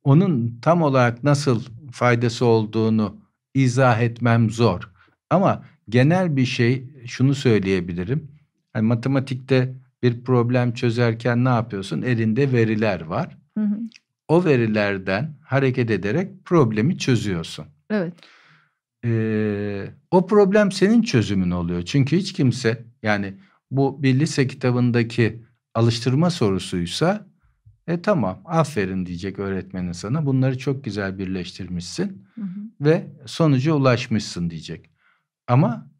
onun tam olarak nasıl faydası olduğunu izah etmem zor. Ama genel bir şey şunu söyleyebilirim. Yani matematikte bir problem çözerken ne yapıyorsun? Elinde veriler var. Hı hı. O verilerden hareket ederek problemi çözüyorsun. Evet. Ee, o problem senin çözümün oluyor. Çünkü hiç kimse yani bu bir lise kitabındaki alıştırma sorusuysa e tamam aferin diyecek öğretmenin sana bunları çok güzel birleştirmişsin hı hı. ve sonuca ulaşmışsın diyecek. Ama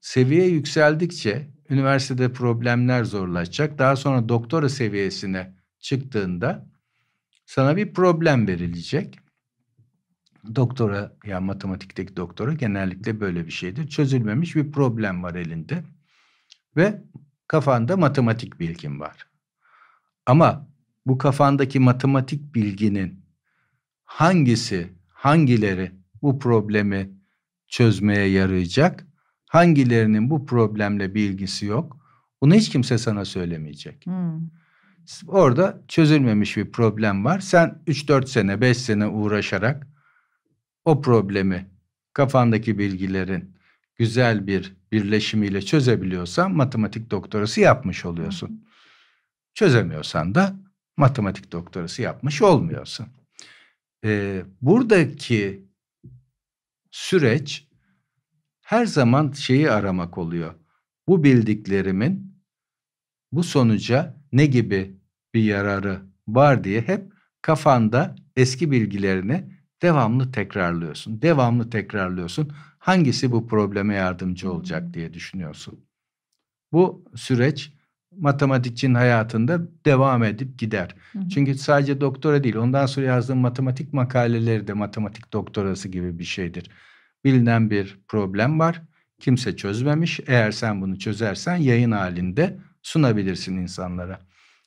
seviye yükseldikçe üniversitede problemler zorlaşacak. Daha sonra doktora seviyesine çıktığında sana bir problem verilecek. Doktora ya matematikteki doktora genellikle böyle bir şeydir. Çözülmemiş bir problem var elinde ve kafanda matematik bilgin var. Ama bu kafandaki matematik bilginin hangisi, hangileri bu problemi çözmeye yarayacak. Hangilerinin bu problemle bir ilgisi yok. Bunu hiç kimse sana söylemeyecek. Hmm. Orada çözülmemiş bir problem var. Sen 3-4 sene, 5 sene uğraşarak o problemi kafandaki bilgilerin güzel bir birleşimiyle çözebiliyorsan matematik doktorası yapmış oluyorsun. Hmm. Çözemiyorsan da matematik doktorası yapmış olmuyorsun. Ee, buradaki süreç her zaman şeyi aramak oluyor. Bu bildiklerimin bu sonuca ne gibi bir yararı var diye hep kafanda eski bilgilerini devamlı tekrarlıyorsun. Devamlı tekrarlıyorsun. Hangisi bu probleme yardımcı olacak diye düşünüyorsun. Bu süreç matematikçinin hayatında devam edip gider. Hı hı. Çünkü sadece doktora değil, ondan sonra yazdığım matematik makaleleri de matematik doktorası gibi bir şeydir. Bilinen bir problem var, kimse çözmemiş. Eğer sen bunu çözersen yayın halinde sunabilirsin insanlara.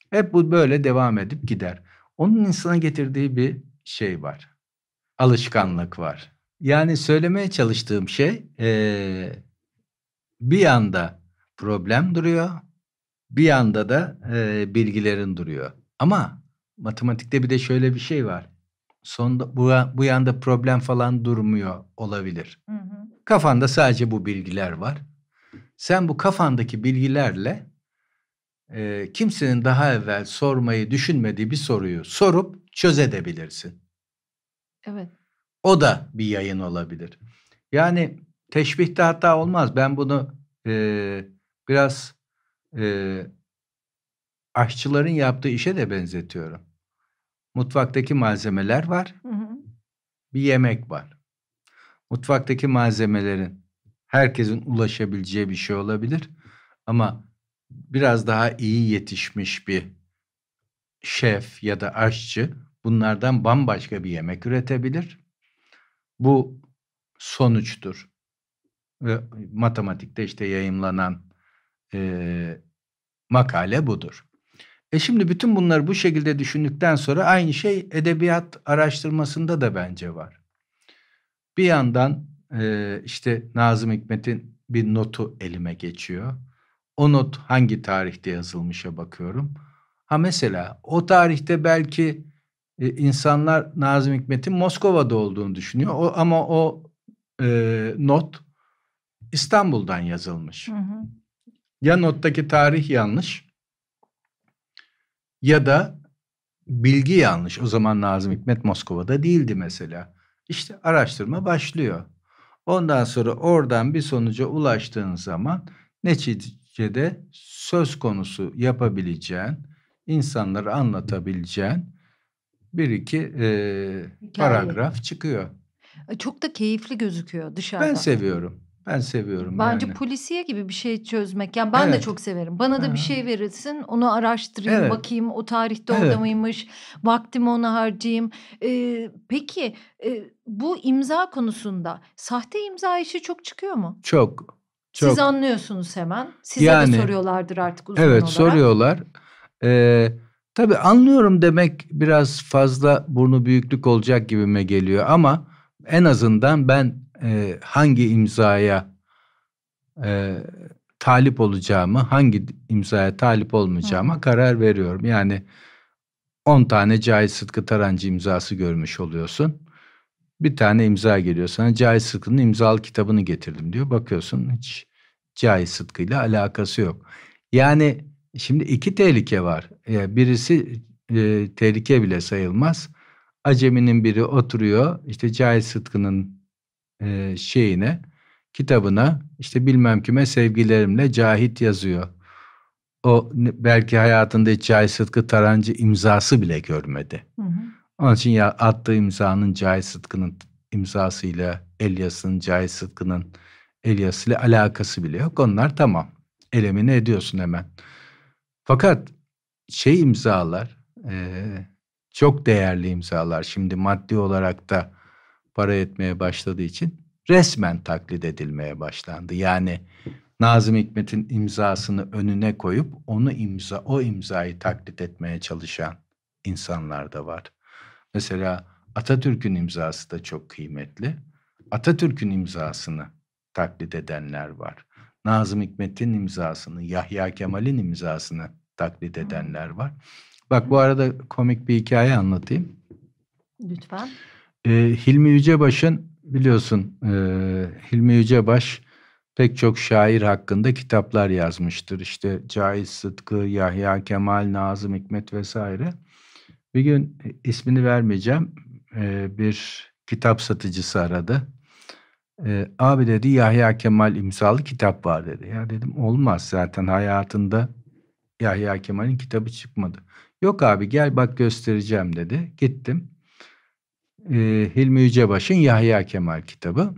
Hep bu böyle devam edip gider. Onun insana getirdiği bir şey var. Alışkanlık var. Yani söylemeye çalıştığım şey ee, bir yanda problem duruyor bir yanda da e, bilgilerin duruyor. Ama matematikte bir de şöyle bir şey var. Son bu, bu yanda problem falan durmuyor olabilir. Hı hı. Kafanda sadece bu bilgiler var. Sen bu kafandaki bilgilerle e, kimsenin daha evvel sormayı düşünmediği bir soruyu sorup çözebilirsin. Evet. O da bir yayın olabilir. Yani teşbihte hata olmaz. Ben bunu e, biraz e, aşçıların yaptığı işe de benzetiyorum. Mutfaktaki malzemeler var. Hı hı. Bir yemek var. Mutfaktaki malzemelerin herkesin ulaşabileceği bir şey olabilir. Ama biraz daha iyi yetişmiş bir şef ya da aşçı bunlardan bambaşka bir yemek üretebilir. Bu sonuçtur. Ve matematikte işte yayımlanan e, makale budur. E şimdi bütün bunları bu şekilde düşündükten sonra aynı şey edebiyat araştırmasında da bence var. Bir yandan e, işte Nazım Hikmet'in bir notu elime geçiyor. O not hangi tarihte yazılmışa bakıyorum. Ha mesela o tarihte belki e, insanlar Nazım Hikmet'in Moskova'da olduğunu düşünüyor. O, ama o e, not İstanbul'dan yazılmış. Hı hı. Ya nottaki tarih yanlış ya da bilgi yanlış. O zaman Nazım Hikmet Moskova'da değildi mesela. İşte araştırma başlıyor. Ondan sonra oradan bir sonuca ulaştığın zaman neticede söz konusu yapabileceğin, insanlara anlatabileceğin bir iki e, paragraf çıkıyor. E, çok da keyifli gözüküyor dışarıdan. Ben seviyorum. Ben seviyorum. Bence yani. polisiye gibi bir şey çözmek. yani ben evet. de çok severim. Bana da ha. bir şey verilsin, onu araştırayım, evet. bakayım o tarihte evet. orada mıymış, vaktimi ona harcayayım. Ee, peki e, bu imza konusunda sahte imza işi çok çıkıyor mu? Çok. çok. Siz anlıyorsunuz hemen. Size yani, de soruyorlardır artık uzun evet, olarak. Evet soruyorlar. Ee, tabii anlıyorum demek biraz fazla burnu büyüklük olacak gibime geliyor ama en azından ben e, hangi imzaya e, talip olacağımı, hangi imzaya talip olmayacağıma Hı. karar veriyorum. Yani 10 tane Cahit Sıtkı Tarancı imzası görmüş oluyorsun. Bir tane imza geliyor sana. Cahit Sıtkı'nın imzalı kitabını getirdim diyor. Bakıyorsun hiç Cahit Sıtkı'yla alakası yok. Yani şimdi iki tehlike var. E, birisi e, tehlike bile sayılmaz. Aceminin biri oturuyor işte Cahit Sıtkı'nın e, şeyine, kitabına işte bilmem kime sevgilerimle Cahit yazıyor. O belki hayatında hiç Cahit Sıtkı Tarancı imzası bile görmedi. Hı hı. Onun için ya attığı imzanın Cahit Sıtkı'nın imzasıyla Elias'ın Cahit Sıtkı'nın Elias alakası bile yok. Onlar tamam. Elemini ediyorsun hemen. Fakat şey imzalar e, çok değerli imzalar. Şimdi maddi olarak da para etmeye başladığı için resmen taklit edilmeye başlandı. Yani Nazım Hikmet'in imzasını önüne koyup onu imza o imzayı taklit etmeye çalışan insanlar da var. Mesela Atatürk'ün imzası da çok kıymetli. Atatürk'ün imzasını taklit edenler var. Nazım Hikmet'in imzasını, Yahya Kemal'in imzasını taklit edenler var. Bak bu arada komik bir hikaye anlatayım. Lütfen. E, Hilmi Yücebaş'ın biliyorsun e, Hilmi Yücebaş pek çok şair hakkında kitaplar yazmıştır. İşte Cahit Sıtkı, Yahya Kemal, Nazım Hikmet vesaire. Bir gün ismini vermeyeceğim e, bir kitap satıcısı aradı. E, abi dedi Yahya Kemal imzalı kitap var dedi. Ya dedim olmaz zaten hayatında Yahya Kemal'in kitabı çıkmadı. Yok abi gel bak göstereceğim dedi. Gittim. Ee, Hilmi Yücebaş'ın Yahya Kemal kitabı.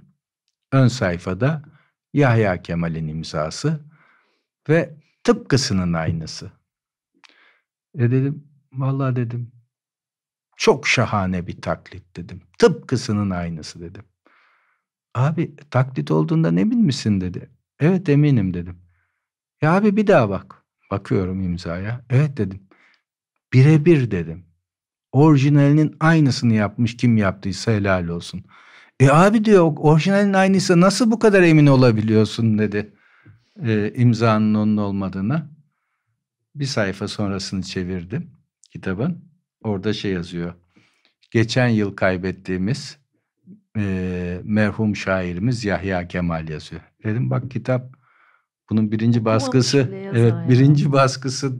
Ön sayfada Yahya Kemal'in imzası ve tıpkısının aynısı. E dedim, vallahi dedim, çok şahane bir taklit dedim. Tıpkısının aynısı dedim. Abi taklit olduğunda emin misin dedi. Evet eminim dedim. Ya abi bir daha bak. Bakıyorum imzaya. Evet dedim. Birebir dedim. Orijinalinin aynısını yapmış kim yaptıysa helal olsun. E abi diyor orijinalin aynısı nasıl bu kadar emin olabiliyorsun dedi. E, imzanın onun olmadığına. Bir sayfa sonrasını çevirdim kitabın. Orada şey yazıyor. Geçen yıl kaybettiğimiz e, merhum şairimiz Yahya Kemal yazıyor. Dedim bak kitap bunun birinci baskısı evet birinci baskısı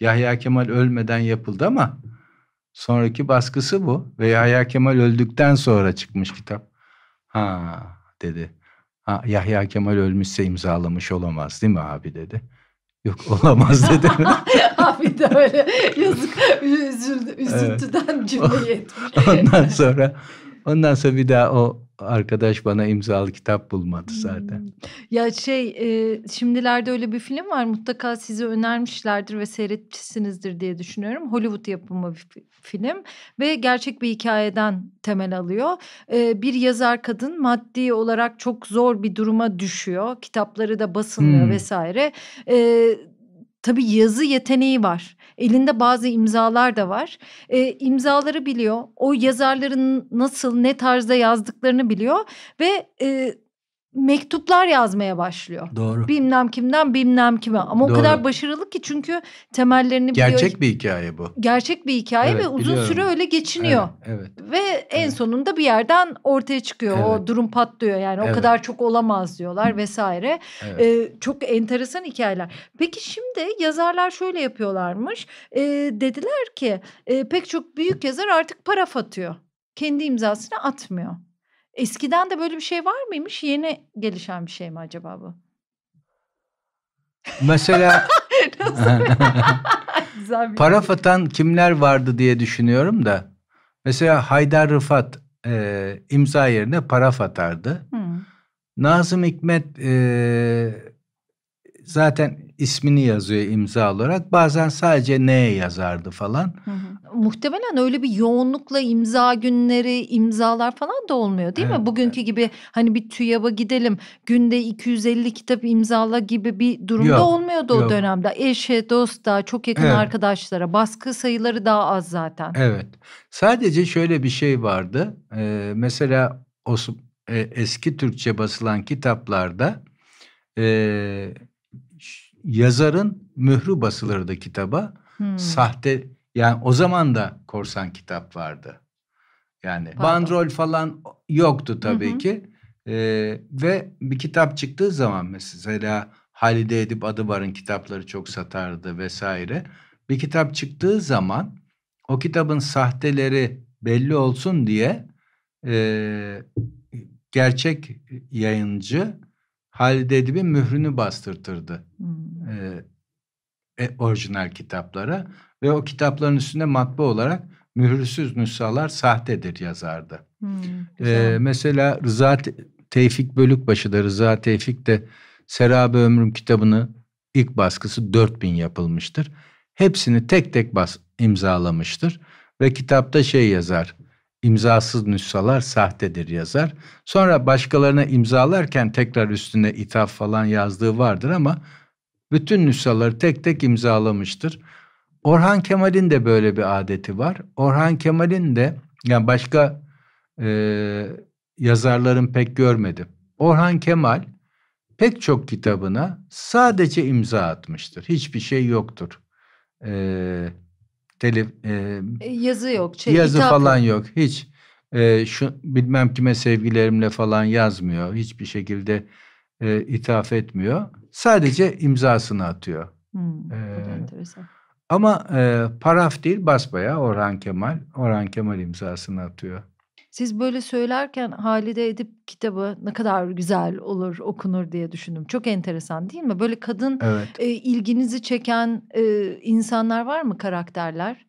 Yahya Kemal ölmeden yapıldı ama Sonraki baskısı bu. Ve Yahya Kemal öldükten sonra çıkmış kitap. Ha dedi. Ha, Yahya Kemal ölmüşse imzalamış olamaz değil mi abi dedi. Yok olamaz dedi. abi de öyle yazık üzüldü, üzüntüden evet. cümleyi etmiş. Ondan sonra ondan sonra bir daha o arkadaş bana imzalı kitap bulmadı zaten. Hmm. Ya şey e, şimdilerde öyle bir film var mutlaka size önermişlerdir ve seyretmişsinizdir diye düşünüyorum. Hollywood yapımı bir film ve gerçek bir hikayeden temel alıyor. E, bir yazar kadın maddi olarak çok zor bir duruma düşüyor. Kitapları da basılmıyor hmm. vesaire. Evet Tabii yazı yeteneği var. Elinde bazı imzalar da var. E, imzaları biliyor. O yazarların nasıl, ne tarzda yazdıklarını biliyor ve e, mektuplar yazmaya başlıyor. Doğru. Bilmem kimden bilmem kime. Ama Doğru. o kadar başarılı ki çünkü temellerini biliyor. Gerçek bir hikaye bu. Gerçek bir hikaye evet, ve uzun biliyorum. süre öyle geçiniyor. Evet. evet ve evet. en sonunda bir yerden ortaya çıkıyor. Evet. O durum patlıyor yani. Evet. O kadar çok olamaz diyorlar vesaire. Evet. Ee, çok enteresan hikayeler. Peki şimdi yazarlar şöyle yapıyorlarmış. Ee, dediler ki e, pek çok büyük yazar artık paraf atıyor. Kendi imzasını atmıyor. Eskiden de böyle bir şey var mıymış? Yeni gelişen bir şey mi acaba bu? Mesela para fatan kimler vardı diye düşünüyorum da. Mesela Haydar Rıfat e, imza yerine para fatardı. Hmm. Nazım Hikmet e, zaten ismini yazıyor imza olarak. Bazen sadece ne yazardı falan. Hı hı. Muhtemelen öyle bir yoğunlukla imza günleri, imzalar falan da olmuyor değil evet. mi? Bugünkü gibi hani bir TÜYAB'a gidelim günde 250 kitap imzala gibi bir durumda yok, olmuyordu yok. o dönemde. Eşe, dosta, çok yakın evet. arkadaşlara baskı sayıları daha az zaten. Evet. Sadece şöyle bir şey vardı. Ee, mesela o, e, eski Türkçe basılan kitaplarda e, yazarın mührü basılırdı kitaba. Hmm. Sahte yani o zaman da korsan kitap vardı. Yani Pardon. bandrol falan yoktu tabii hı hı. ki. Ee, ve bir kitap çıktığı zaman mesela Halide Edip Adıvar'ın kitapları çok satardı vesaire. Bir kitap çıktığı zaman o kitabın sahteleri belli olsun diye e, gerçek yayıncı Halide Edip'in mührünü bastırtırdı. Hmm e, orijinal kitaplara ve o kitapların üstünde matbu olarak mühürsüz nüshalar sahtedir yazardı. Hmm, güzel. mesela Rıza Tevfik Bölükbaşı da Rıza Tevfik de Serabe Ömrüm kitabını ilk baskısı 4000 yapılmıştır. Hepsini tek tek bas imzalamıştır ve kitapta şey yazar. İmzasız nüshalar sahtedir yazar. Sonra başkalarına imzalarken tekrar üstüne ithaf falan yazdığı vardır ama bütün nüshaları tek tek imzalamıştır. Orhan Kemal'in de böyle bir adeti var. Orhan Kemal'in de yani başka e, yazarların pek görmedim. Orhan Kemal pek çok kitabına sadece imza atmıştır. Hiçbir şey yoktur. Ee, telif, e, e, yazı yok. Şey, yazı kitap falan yok. yok. Hiç e, şu bilmem kime sevgilerimle falan yazmıyor. Hiçbir şekilde e, ithaf etmiyor. Sadece imzasını atıyor. Hmm, ee, enteresan. Ama e, paraf değil basbaya Orhan Kemal. Orhan Kemal imzasını atıyor. Siz böyle söylerken Halide Edip kitabı ne kadar güzel olur okunur diye düşündüm. Çok enteresan değil mi? Böyle kadın evet. e, ilginizi çeken e, insanlar var mı karakterler?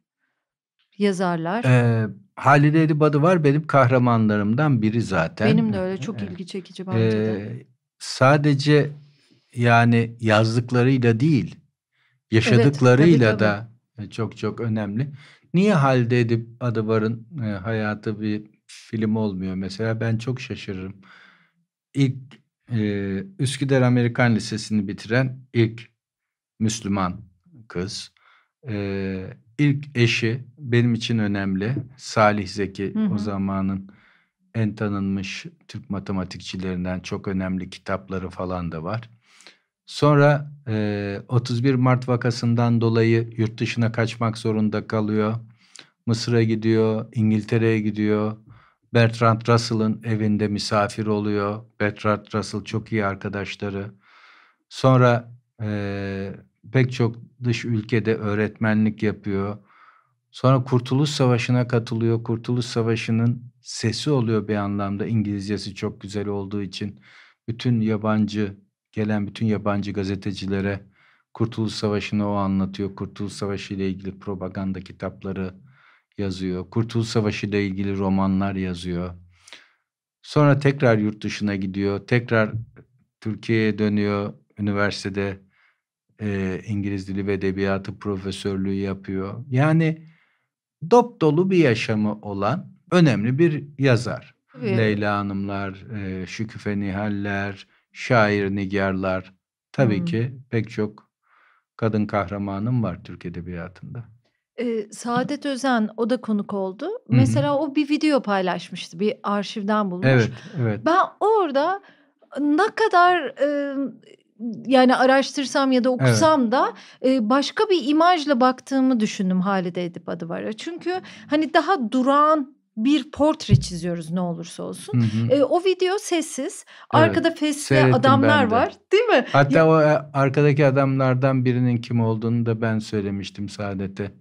Yazarlar? Ee, Halide Edip adı var benim kahramanlarımdan biri zaten. Benim de öyle çok ilgi çekici bence ee, de. Sadece yani yazdıklarıyla değil yaşadıklarıyla evet, tabii, tabii. da e, çok çok önemli. Niye Halde Edip Adıvar'ın e, hayatı bir film olmuyor mesela ben çok şaşırırım. İlk e, Üsküdar Amerikan Lisesi'ni bitiren ilk Müslüman kız. E, ilk eşi benim için önemli Salih Zeki hı hı. o zamanın en tanınmış Türk matematikçilerinden çok önemli kitapları falan da var. Sonra e, 31 Mart vakasından dolayı yurt dışına kaçmak zorunda kalıyor. Mısır'a gidiyor, İngiltere'ye gidiyor. Bertrand Russell'ın evinde misafir oluyor. Bertrand Russell çok iyi arkadaşları. Sonra e, pek çok dış ülkede öğretmenlik yapıyor. Sonra Kurtuluş Savaşı'na katılıyor. Kurtuluş Savaşı'nın sesi oluyor bir anlamda İngilizcesi çok güzel olduğu için. Bütün yabancı gelen bütün yabancı gazetecilere Kurtuluş Savaşı'nı o anlatıyor. Kurtuluş Savaşı ile ilgili propaganda kitapları yazıyor. Kurtuluş Savaşı ile ilgili romanlar yazıyor. Sonra tekrar yurt dışına gidiyor. Tekrar Türkiye'ye dönüyor. Üniversitede e, İngiliz Dili ve Edebiyatı profesörlüğü yapıyor. Yani dop dolu bir yaşamı olan önemli bir yazar. Evet. Leyla Hanımlar, e, Şüküfe Nihaller, şair nigarlar. Tabii hmm. ki pek çok kadın kahramanım var Türk Edebiyatı'nda. Ee, Saadet Özen o da konuk oldu. Hı-hı. Mesela o bir video paylaşmıştı. Bir arşivden bulmuş. Evet, evet. Ben orada ne kadar e, yani araştırsam ya da okusam evet. da e, başka bir imajla baktığımı düşündüm Halide Edip Adıvar'a. Çünkü hani daha duran bir portre çiziyoruz ne olursa olsun. Hı hı. E, o video sessiz. Arkada evet, fesli adamlar var değil mi? Hatta ya... o e, arkadaki adamlardan birinin kim olduğunu da ben söylemiştim Saadet'e.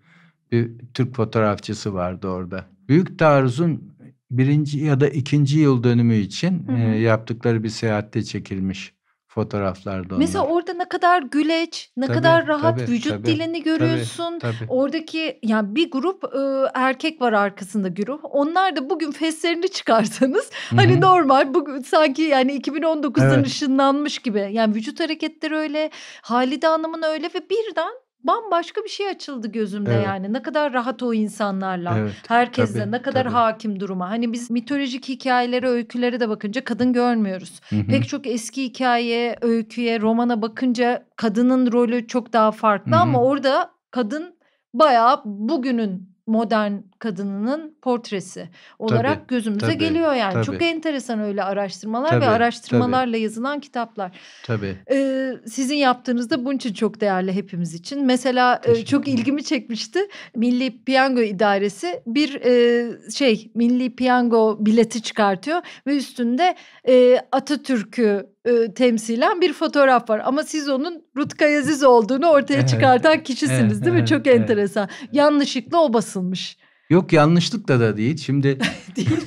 Bir Türk fotoğrafçısı vardı orada. Büyük Taarruz'un birinci ya da ikinci yıl dönümü için hı hı. E, yaptıkları bir seyahatte çekilmiş fotoğraflarda. Onlar. Mesela orada ne kadar güleç, ne tabii, kadar rahat tabii, vücut tabii, dilini görüyorsun. Tabii, tabii. Oradaki yani bir grup e, erkek var arkasında grup. Onlar da bugün feslerini çıkarsanız Hı-hı. hani normal bugün sanki yani 2019'dan evet. ışınlanmış gibi. Yani vücut hareketleri öyle, Halide Hanım'ın öyle ve birden bambaşka bir şey açıldı gözümde evet. yani. Ne kadar rahat o insanlarla, evet, herkesle ne kadar tabii. hakim duruma. Hani biz mitolojik hikayelere, öykülere de bakınca kadın görmüyoruz. Hı hı. Pek çok eski hikaye, öyküye, romana bakınca kadının rolü çok daha farklı hı hı. ama orada kadın bayağı bugünün modern kadınının portresi olarak tabii, gözümüze tabii, geliyor yani. Tabii. Çok enteresan öyle araştırmalar tabii, ve araştırmalarla tabii. yazılan kitaplar. Tabii. Ee, sizin yaptığınızda bunun için çok değerli hepimiz için. Mesela e, çok ilgimi çekmişti. Milli Piyango İdaresi bir e, şey Milli Piyango bileti çıkartıyor ve üstünde e, Atatürk'ü temsilen bir fotoğraf var. Ama siz onun Rutka Yaziz olduğunu ortaya çıkartan kişisiniz değil mi? Çok enteresan. Yanlışlıkla o basılmış. Yok yanlışlıkla da değil. Şimdi değil mi?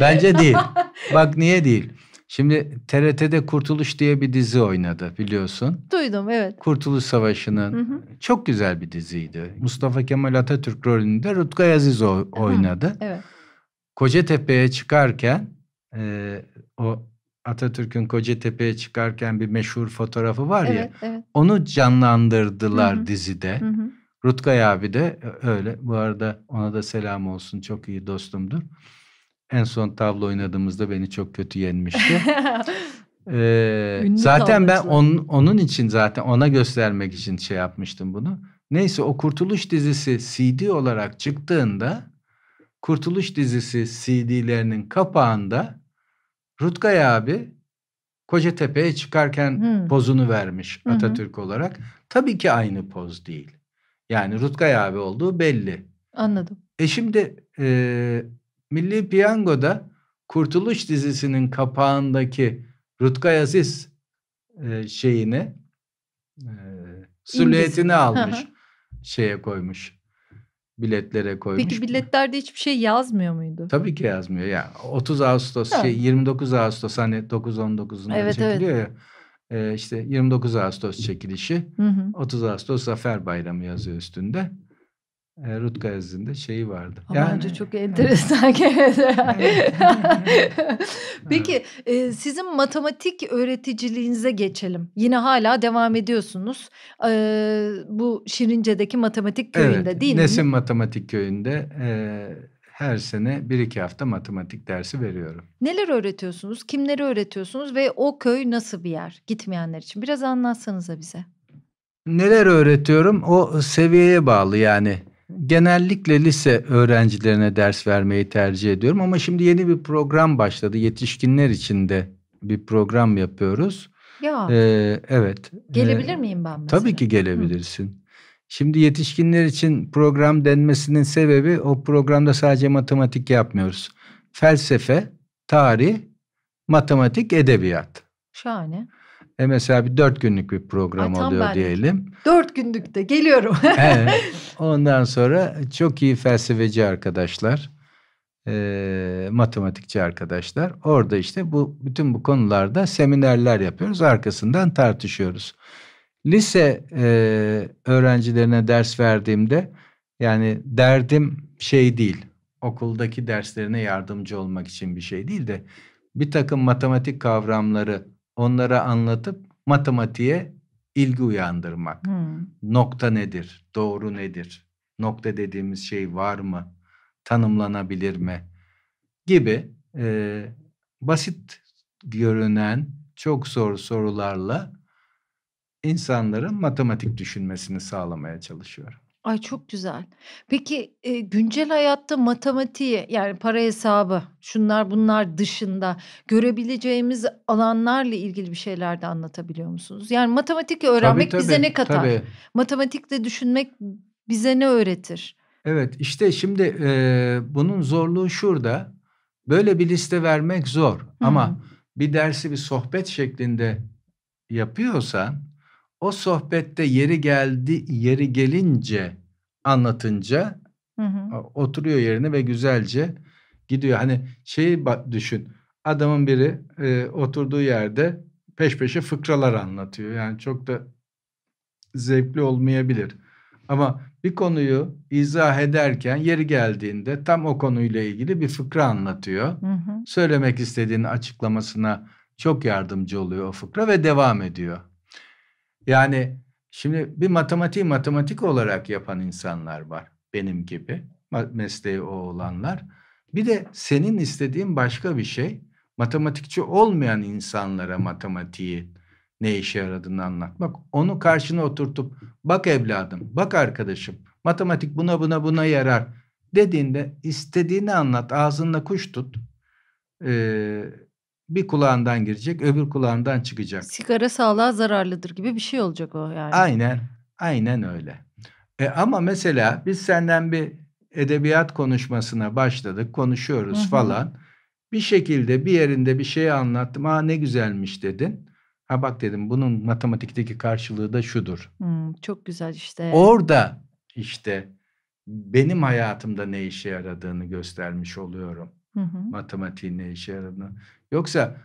bence değil. Bak niye değil? Şimdi TRT'de Kurtuluş diye bir dizi oynadı biliyorsun. Duydum evet. Kurtuluş Savaşı'nın hı hı. çok güzel bir diziydi. Mustafa Kemal Atatürk rolünde Rutkay Aziz oynadı. Hı, evet. Kocatepe'ye çıkarken e, o Atatürk'ün Kocatepe'ye çıkarken bir meşhur fotoğrafı var evet, ya. Evet. Onu canlandırdılar hı hı. dizide. Hı hı. Rutkay abi de e, öyle. Bu arada ona da selam olsun. Çok iyi dostumdur. En son tavla oynadığımızda beni çok kötü yenmişti. ee, zaten ben onun, onun için zaten ona göstermek için şey yapmıştım bunu. Neyse o Kurtuluş dizisi CD olarak çıktığında Kurtuluş dizisi CD'lerinin kapağında Rutkay abi Kocatepe'ye çıkarken hmm. pozunu vermiş Atatürk hmm. olarak. Tabii ki aynı poz değil. Yani Rutkay abi olduğu belli. Anladım. E şimdi e, Milli Piyango'da Kurtuluş dizisinin kapağındaki Rutkay Aziz e, şeyini e, silüetini almış. şeye koymuş. Biletlere koymuş. Peki biletlerde hiçbir şey yazmıyor muydu? Tabii ki yazmıyor. Ya yani 30 Ağustos şey 29 Ağustos hani 9 19'unda evet, çekiliyor evet. ya e, işte 29 Ağustos çekilişi, hı hı. 30 Ağustos Zafer Bayramı yazıyor üstünde. E, ee, Rutka yazında şeyi vardı. Ama yani, bence çok enteresan. Evet. Peki e, sizin matematik öğreticiliğinize geçelim. Yine hala devam ediyorsunuz. E, bu Şirince'deki matematik köyünde evet, değil Nesim mi? Nesim Matematik Köyü'nde e, her sene bir iki hafta matematik dersi veriyorum. Neler öğretiyorsunuz? Kimleri öğretiyorsunuz ve o köy nasıl bir yer gitmeyenler için? Biraz anlatsanıza bize. Neler öğretiyorum? O seviyeye bağlı yani. Genellikle lise öğrencilerine ders vermeyi tercih ediyorum ama şimdi yeni bir program başladı. Yetişkinler için de bir program yapıyoruz. Ya. Ee, evet. Gelebilir ee, miyim ben mesela? Tabii ki gelebilirsin. Hı. Şimdi yetişkinler için program denmesinin sebebi o programda sadece matematik yapmıyoruz. Felsefe, tarih, matematik, edebiyat. Şahane. E mesela bir dört günlük bir program Ay, oluyor ben. diyelim. Dört günlük de geliyorum. evet. Ondan sonra çok iyi felsefeci arkadaşlar, e, matematikçi arkadaşlar. Orada işte bu bütün bu konularda seminerler yapıyoruz. Arkasından tartışıyoruz lise e, öğrencilerine ders verdiğimde yani derdim şey değil. Okuldaki derslerine yardımcı olmak için bir şey değil de bir takım matematik kavramları onlara anlatıp matematiğe ilgi uyandırmak. Hmm. Nokta nedir? Doğru nedir? Nokta dediğimiz şey var mı? Tanımlanabilir mi? Gibi e, basit görünen çok zor sorularla insanların matematik düşünmesini sağlamaya çalışıyorum. Ay çok güzel. Peki e, güncel hayatta matematiği yani para hesabı şunlar bunlar dışında görebileceğimiz alanlarla ilgili bir şeyler de anlatabiliyor musunuz? Yani matematik öğrenmek tabii, tabii, bize ne katar? Tabii. Matematikle düşünmek bize ne öğretir? Evet işte şimdi e, bunun zorluğu şurada. Böyle bir liste vermek zor Hı-hı. ama bir dersi bir sohbet şeklinde yapıyorsan o sohbette yeri geldi yeri gelince anlatınca hı hı. oturuyor yerine ve güzelce gidiyor. Hani şeyi düşün adamın biri e, oturduğu yerde peş peşe fıkralar anlatıyor. Yani çok da zevkli olmayabilir. Ama bir konuyu izah ederken yeri geldiğinde tam o konuyla ilgili bir fıkra anlatıyor. Hı hı. Söylemek istediğini açıklamasına çok yardımcı oluyor o fıkra ve devam ediyor. Yani şimdi bir matematiği matematik olarak yapan insanlar var benim gibi mesleği o olanlar. Bir de senin istediğin başka bir şey matematikçi olmayan insanlara matematiği ne işe yaradığını anlatmak. Onu karşına oturtup bak evladım, bak arkadaşım matematik buna buna buna yarar dediğinde istediğini anlat ağzında kuş tut. Ee, bir kulağından girecek öbür kulağından çıkacak. Sigara sağlığa zararlıdır gibi bir şey olacak o yani. Aynen aynen öyle. E ama mesela biz senden bir edebiyat konuşmasına başladık konuşuyoruz Hı-hı. falan. Bir şekilde bir yerinde bir şey anlattım ha ne güzelmiş dedin. Ha bak dedim bunun matematikteki karşılığı da şudur. Hmm, çok güzel işte. Orada işte benim hayatımda ne işe yaradığını göstermiş oluyorum. Hı Matematiğin ne işe yaradığını. Yoksa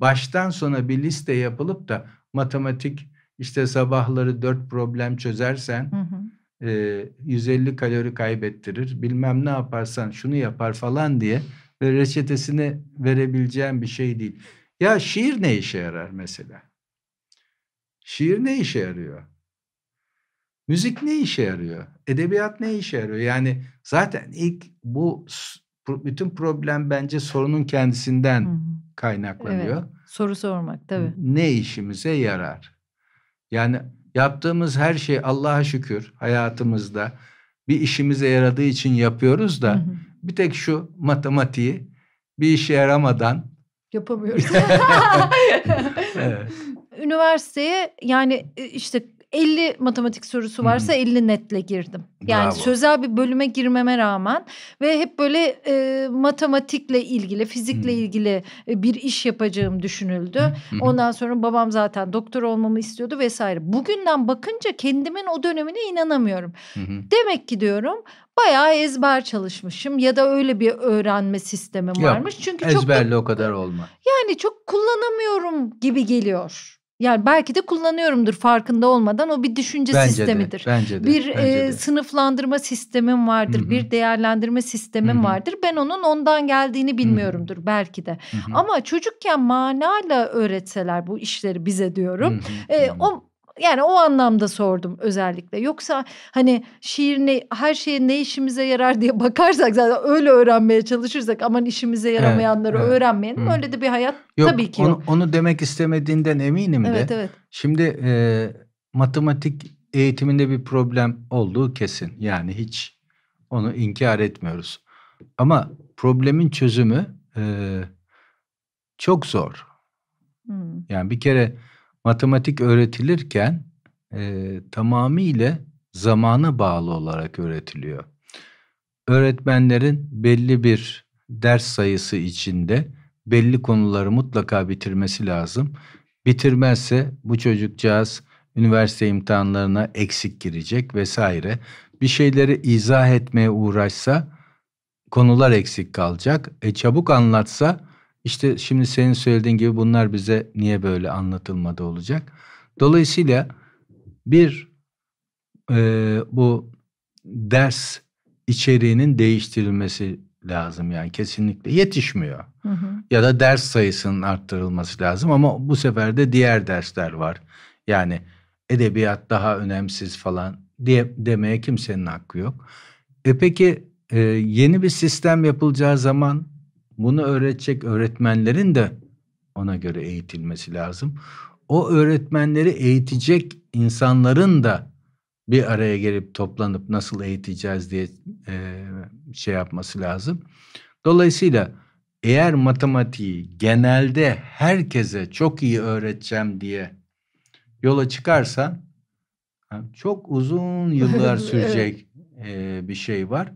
baştan sona bir liste yapılıp da matematik işte sabahları dört problem çözersen hı hı. E, 150 kalori kaybettirir. Bilmem ne yaparsan şunu yapar falan diye reçetesini verebileceğim bir şey değil. Ya şiir ne işe yarar mesela? Şiir ne işe yarıyor? Müzik ne işe yarıyor? Edebiyat ne işe yarıyor? Yani zaten ilk bu bütün problem bence sorunun kendisinden Hı-hı. kaynaklanıyor. Evet. Soru sormak tabii. Ne işimize yarar? Yani yaptığımız her şey Allah'a şükür hayatımızda bir işimize yaradığı için yapıyoruz da Hı-hı. bir tek şu matematiği bir işe yaramadan yapamıyoruz. evet. Üniversiteye yani e, işte 50 matematik sorusu varsa 50 netle girdim. Yani Bravo. sözel bir bölüme girmeme rağmen ve hep böyle e, matematikle ilgili, fizikle hı ilgili e, bir iş yapacağım düşünüldü. Ondan sonra babam zaten doktor olmamı istiyordu vesaire. Bugünden bakınca kendimin o dönemine inanamıyorum. Demek ki diyorum bayağı ezber çalışmışım ya da öyle bir öğrenme sistemim Yok, varmış. Çünkü ezberli çok da, o kadar olma. Yani çok kullanamıyorum gibi geliyor yani belki de kullanıyorumdur farkında olmadan o bir düşünce bence sistemidir. De, bence de. Bir bence e, de. sınıflandırma sistemim vardır, Hı-hı. bir değerlendirme sistemim Hı-hı. vardır. Ben onun ondan geldiğini bilmiyorumdur Hı-hı. belki de. Hı-hı. Ama çocukken manayla öğretseler bu işleri bize diyorum. E, o yani o anlamda sordum özellikle. Yoksa hani şiir ne, her şeye ne işimize yarar diye bakarsak zaten öyle öğrenmeye çalışırsak aman işimize yaramayanları evet, evet. öğrenmeyelim. Hmm. Öyle de bir hayat yok, tabii ki onu, Onu demek istemediğinden eminim evet, de. Evet. Şimdi e, matematik eğitiminde bir problem olduğu kesin. Yani hiç onu inkar etmiyoruz. Ama problemin çözümü e, çok zor. Hmm. Yani bir kere matematik öğretilirken e, tamamıyla zamana bağlı olarak öğretiliyor. Öğretmenlerin belli bir ders sayısı içinde belli konuları mutlaka bitirmesi lazım. Bitirmezse bu çocukcağız üniversite imtihanlarına eksik girecek vesaire. Bir şeyleri izah etmeye uğraşsa konular eksik kalacak. E çabuk anlatsa işte şimdi senin söylediğin gibi bunlar bize niye böyle anlatılmadı olacak. Dolayısıyla bir e, bu ders içeriğinin değiştirilmesi lazım yani kesinlikle yetişmiyor. Hı hı. Ya da ders sayısının arttırılması lazım ama bu sefer de diğer dersler var. Yani edebiyat daha önemsiz falan diye demeye kimsenin hakkı yok. E peki e, yeni bir sistem yapılacağı zaman bunu öğretecek öğretmenlerin de ona göre eğitilmesi lazım. O öğretmenleri eğitecek insanların da bir araya gelip toplanıp nasıl eğiteceğiz diye e, şey yapması lazım. Dolayısıyla eğer matematiği genelde herkese çok iyi öğreteceğim diye yola çıkarsan çok uzun yıllar sürecek evet. e, bir şey var.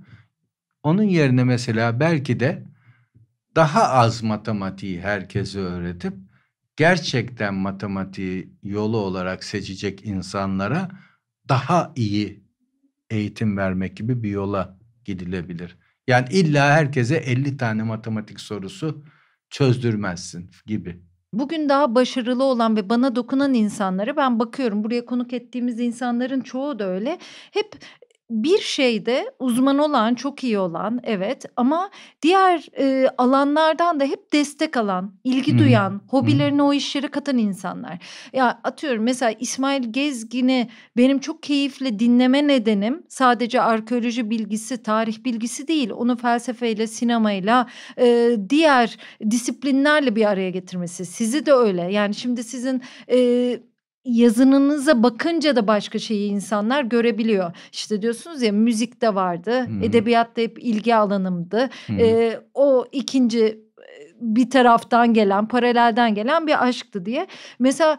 Onun yerine mesela belki de daha az matematiği herkese öğretip gerçekten matematiği yolu olarak seçecek insanlara daha iyi eğitim vermek gibi bir yola gidilebilir. Yani illa herkese 50 tane matematik sorusu çözdürmezsin gibi. Bugün daha başarılı olan ve bana dokunan insanları ben bakıyorum. Buraya konuk ettiğimiz insanların çoğu da öyle. Hep bir şeyde uzman olan, çok iyi olan evet ama diğer e, alanlardan da hep destek alan, ilgi hmm. duyan, hobilerine hmm. o işlere katan insanlar. Ya atıyorum mesela İsmail Gezgin'i benim çok keyifle dinleme nedenim sadece arkeoloji bilgisi, tarih bilgisi değil. Onu felsefeyle, sinemayla, e, diğer disiplinlerle bir araya getirmesi. Sizi de öyle. Yani şimdi sizin e, yazınınıza bakınca da başka şeyi insanlar görebiliyor. İşte diyorsunuz ya müzik de vardı, hmm. edebiyat da hep ilgi alanımdı. Hmm. Ee, o ikinci bir taraftan gelen, paralelden gelen bir aşktı diye. Mesela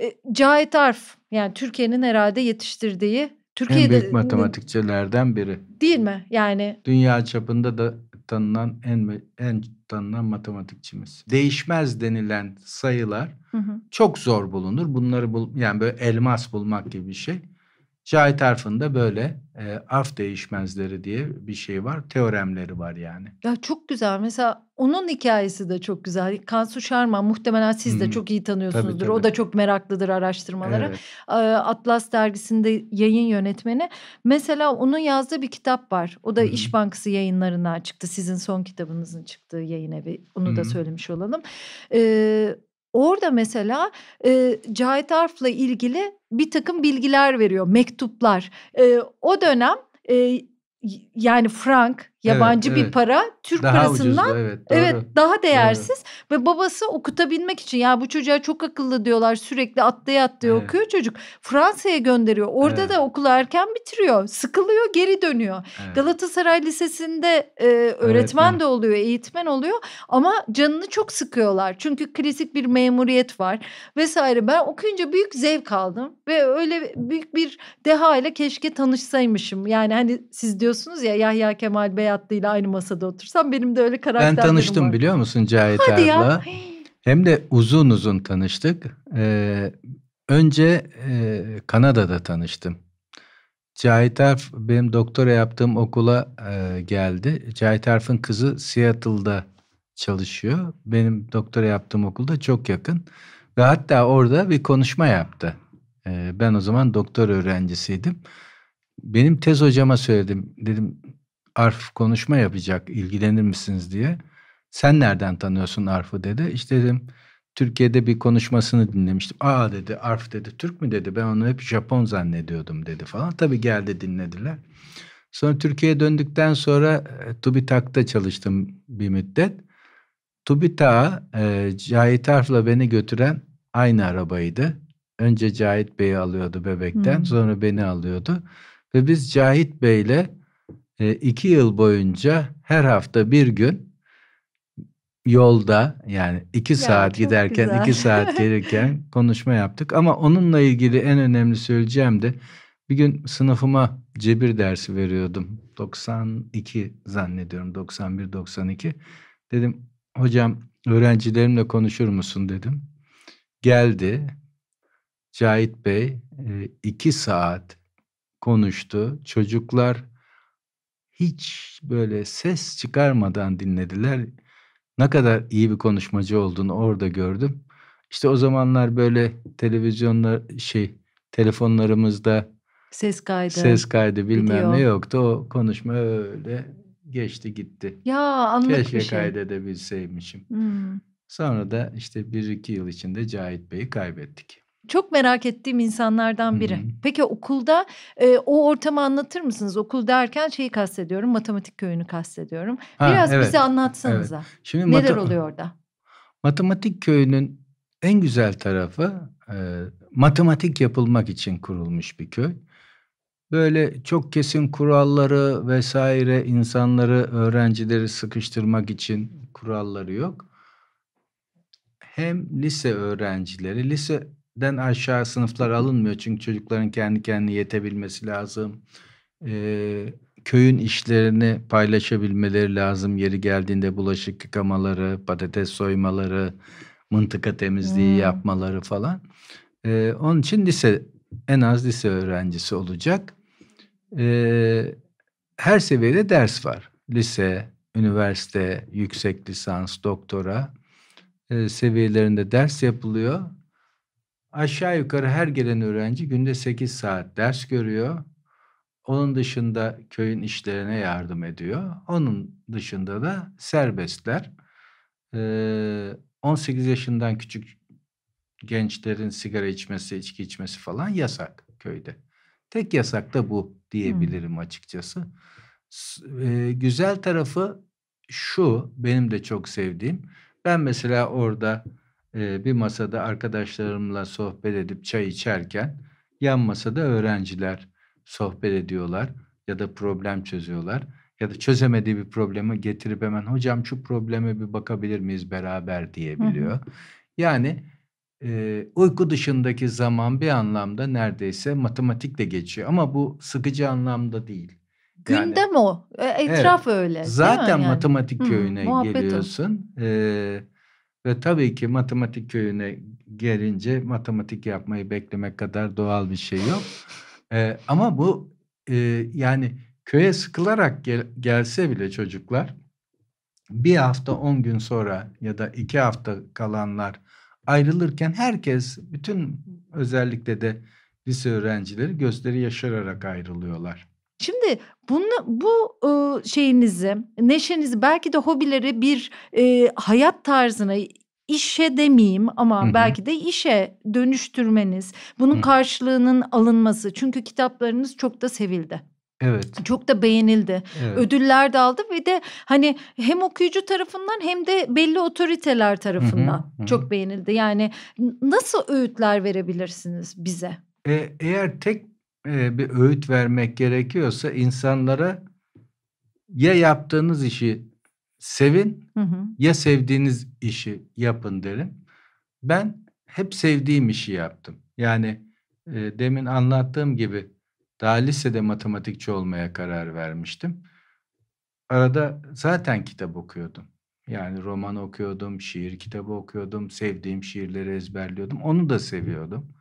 e, Cahit Arf yani Türkiye'nin herhalde yetiştirdiği Türkiye'de en büyük matematikçilerden biri. Değil mi? Yani dünya çapında da tanınan en en tanınan matematikçimiz. Değişmez denilen sayılar hı hı. çok zor bulunur. Bunları bul, yani böyle elmas bulmak gibi bir şey. Cahit Arf'ın da böyle e, af değişmezleri diye bir şey var. Teoremleri var yani. Ya çok güzel. Mesela onun hikayesi de çok güzel. Kansu hani Şarma muhtemelen siz de hmm. çok iyi tanıyorsunuzdur. Tabii, tabii. O da çok meraklıdır araştırmalara. Evet. Ee, Atlas dergisinde yayın yönetmeni. Mesela onun yazdığı bir kitap var. O da hmm. İş Bankası yayınlarından çıktı. Sizin son kitabınızın çıktığı yayın evi. Onu hmm. da söylemiş olalım. Ee, Orada mesela e, Cahit Arf'la ilgili bir takım bilgiler veriyor, mektuplar. E, o dönem e, yani Frank yabancı evet, bir evet. para Türk daha parasından ucuzlu, evet, doğru. evet daha değersiz doğru. ve babası okutabilmek için ya bu çocuğa çok akıllı diyorlar sürekli atlaya atlaya evet. okuyor çocuk Fransa'ya gönderiyor orada evet. da okulu erken bitiriyor sıkılıyor geri dönüyor evet. Galatasaray Lisesi'nde e, öğretmen evet, de oluyor eğitmen oluyor ama canını çok sıkıyorlar çünkü klasik bir memuriyet var vesaire ben okuyunca büyük zevk aldım ve öyle büyük bir deha ile keşke tanışsaymışım yani hani siz diyorsunuz ya Yahya Kemal Beyaz hayattıyla aynı masada otursam benim de öyle karakterlerim var. Ben tanıştım var. biliyor musun Cahit Hadi abla? Ya. Hem de uzun uzun tanıştık. Ee, önce e, Kanada'da tanıştım. Cahit Arf benim doktora yaptığım okula e, geldi. Cahit Arf'ın kızı Seattle'da çalışıyor. Benim doktora yaptığım okulda çok yakın. Ve hatta orada bir konuşma yaptı. E, ben o zaman doktor öğrencisiydim. Benim tez hocama söyledim. Dedim Arf konuşma yapacak ilgilenir misiniz diye. Sen nereden tanıyorsun Arf'ı dedi. İşte dedim Türkiye'de bir konuşmasını dinlemiştim. Aa dedi Arf dedi Türk mü dedi ben onu hep Japon zannediyordum dedi falan. Tabii geldi dinlediler. Sonra Türkiye'ye döndükten sonra e, Tubitak'ta çalıştım bir müddet. TÜBİTAK'a e, Cahit Arf'la beni götüren aynı arabaydı. Önce Cahit Bey'i alıyordu bebekten hmm. sonra beni alıyordu. Ve biz Cahit Bey'le e, iki yıl boyunca her hafta bir gün yolda yani iki yani saat giderken güzel. iki saat gelirken konuşma yaptık. Ama onunla ilgili en önemli söyleyeceğim de bir gün sınıfıma cebir dersi veriyordum. 92 zannediyorum 91-92. Dedim hocam öğrencilerimle konuşur musun dedim. Geldi Cahit Bey e, iki saat konuştu. Çocuklar hiç böyle ses çıkarmadan dinlediler. Ne kadar iyi bir konuşmacı olduğunu orada gördüm. İşte o zamanlar böyle televizyonlar şey telefonlarımızda ses kaydı ses kaydı bilmem video. ne yoktu. O konuşma öyle geçti gitti. Ya anlık Keşke bir şey. kaydedebilseymişim. Hmm. Sonra da işte bir iki yıl içinde Cahit Bey'i kaybettik. Çok merak ettiğim insanlardan biri. Hmm. Peki okulda e, o ortamı anlatır mısınız? Okul derken şeyi kastediyorum, matematik köyünü kastediyorum. Ha, Biraz evet, bize anlatsanıza. Evet. Şimdi Neler oluyor orada? Matematik köyünün en güzel tarafı e, matematik yapılmak için kurulmuş bir köy. Böyle çok kesin kuralları vesaire insanları, öğrencileri sıkıştırmak için kuralları yok. Hem lise öğrencileri, lise den aşağı sınıflar alınmıyor. Çünkü çocukların kendi kendine yetebilmesi lazım. Ee, köyün işlerini paylaşabilmeleri lazım. Yeri geldiğinde bulaşık yıkamaları, patates soymaları, mıntıka temizliği hmm. yapmaları falan. Ee, onun için lise en az lise öğrencisi olacak. Ee, her seviyede ders var. Lise, üniversite, yüksek lisans, doktora e, seviyelerinde ders yapılıyor. Aşağı yukarı her gelen öğrenci günde 8 saat ders görüyor. Onun dışında köyün işlerine yardım ediyor. Onun dışında da serbestler. 18 ee, yaşından küçük gençlerin sigara içmesi, içki içmesi falan yasak köyde. Tek yasak da bu diyebilirim açıkçası. E, güzel tarafı şu benim de çok sevdiğim. Ben mesela orada e, bir masada arkadaşlarımla sohbet edip çay içerken yan masada öğrenciler sohbet ediyorlar ya da problem çözüyorlar ya da çözemediği bir problemi getirip hemen hocam şu probleme bir bakabilir miyiz beraber diyebiliyor. Hı Yani e, uyku dışındaki zaman bir anlamda neredeyse matematikle geçiyor ama bu sıkıcı anlamda değil. Yani, e, mi o. Etraf evet, öyle. Zaten yani? matematik köyüne Hı, geliyorsun. O. Ve tabii ki matematik köyüne gelince matematik yapmayı beklemek kadar doğal bir şey yok. Ee, ama bu e, yani köye sıkılarak gel, gelse bile çocuklar bir hafta on gün sonra ya da iki hafta kalanlar ayrılırken herkes bütün özellikle de lise öğrencileri gözleri yaşararak ayrılıyorlar. Şimdi bunu, bu e, şeyinizi, neşenizi belki de hobileri bir e, hayat tarzına işe demeyeyim ama Hı-hı. belki de işe dönüştürmeniz, bunun Hı-hı. karşılığının alınması. Çünkü kitaplarınız çok da sevildi. Evet. Çok da beğenildi. Evet. Ödüller de aldı ve de hani hem okuyucu tarafından hem de belli otoriteler tarafından hı hı, hı. çok beğenildi. Yani nasıl öğütler verebilirsiniz bize? E, eğer tek bir öğüt vermek gerekiyorsa insanlara ya yaptığınız işi sevin hı hı. ya sevdiğiniz işi yapın derim. Ben hep sevdiğim işi yaptım. Yani e, demin anlattığım gibi daha lisede matematikçi olmaya karar vermiştim. Arada zaten kitap okuyordum. Yani roman okuyordum, şiir kitabı okuyordum, sevdiğim şiirleri ezberliyordum. Onu da seviyordum.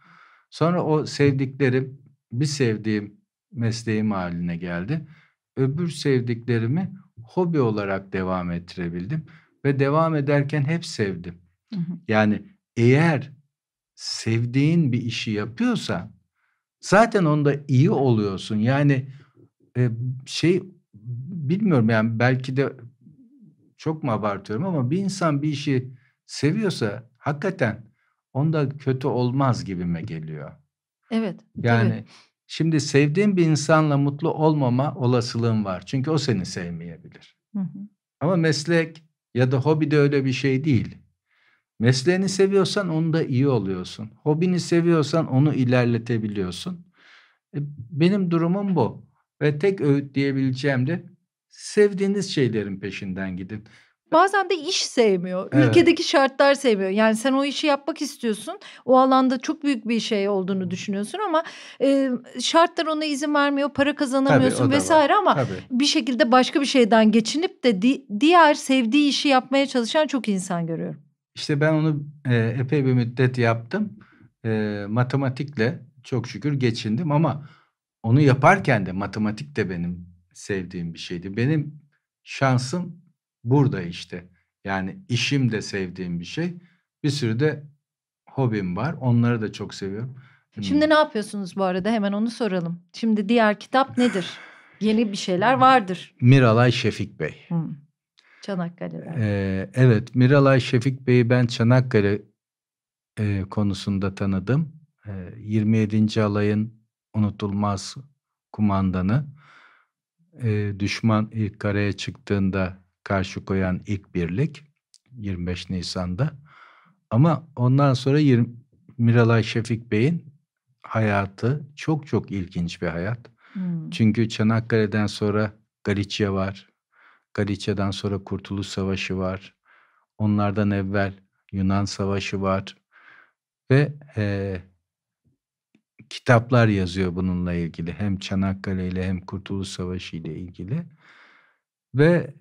Sonra o sevdiklerim bir sevdiğim mesleğim haline geldi. Öbür sevdiklerimi hobi olarak devam ettirebildim ve devam ederken hep sevdim. Hı hı. Yani eğer sevdiğin bir işi yapıyorsa zaten onda iyi oluyorsun. Yani e, şey bilmiyorum yani belki de çok mu abartıyorum ama bir insan bir işi seviyorsa hakikaten onda kötü olmaz gibime geliyor. Evet. Yani tabii. şimdi sevdiğin bir insanla mutlu olmama olasılığın var. Çünkü o seni sevmeyebilir. Hı hı. Ama meslek ya da hobi de öyle bir şey değil. Mesleğini seviyorsan onu da iyi oluyorsun. Hobini seviyorsan onu ilerletebiliyorsun. E, benim durumum bu. Ve tek öğüt diyebileceğim de sevdiğiniz şeylerin peşinden gidin. Bazen de iş sevmiyor. Evet. Ülkedeki şartlar sevmiyor. Yani sen o işi yapmak istiyorsun. O alanda çok büyük bir şey olduğunu düşünüyorsun ama e, şartlar ona izin vermiyor. Para kazanamıyorsun Tabii, vesaire var. ama Tabii. bir şekilde başka bir şeyden geçinip de di- diğer sevdiği işi yapmaya çalışan çok insan görüyorum. İşte ben onu e, epey bir müddet yaptım. E, matematikle çok şükür geçindim ama onu yaparken de matematik de benim sevdiğim bir şeydi. Benim şansım burada işte. Yani işim de sevdiğim bir şey. Bir sürü de hobim var. Onları da çok seviyorum. Şimdi hmm. ne yapıyorsunuz bu arada? Hemen onu soralım. Şimdi diğer kitap nedir? Yeni bir şeyler vardır. Miralay Şefik Bey. Hmm. Çanakkale'den. Ee, evet, Miralay Şefik Bey'i ben Çanakkale e, konusunda tanıdım. E, ee, 27. alayın unutulmaz kumandanı. Ee, e, düşman ilk karaya çıktığında karşı koyan ilk birlik 25 Nisan'da. Ama ondan sonra 20, Miralay Şefik Bey'in hayatı çok çok ilginç bir hayat. Hmm. Çünkü Çanakkale'den sonra Galicia var. Galicia'dan sonra Kurtuluş Savaşı var. Onlardan evvel Yunan Savaşı var. Ve e, kitaplar yazıyor bununla ilgili. Hem Çanakkale ile hem Kurtuluş Savaşı ile ilgili. Ve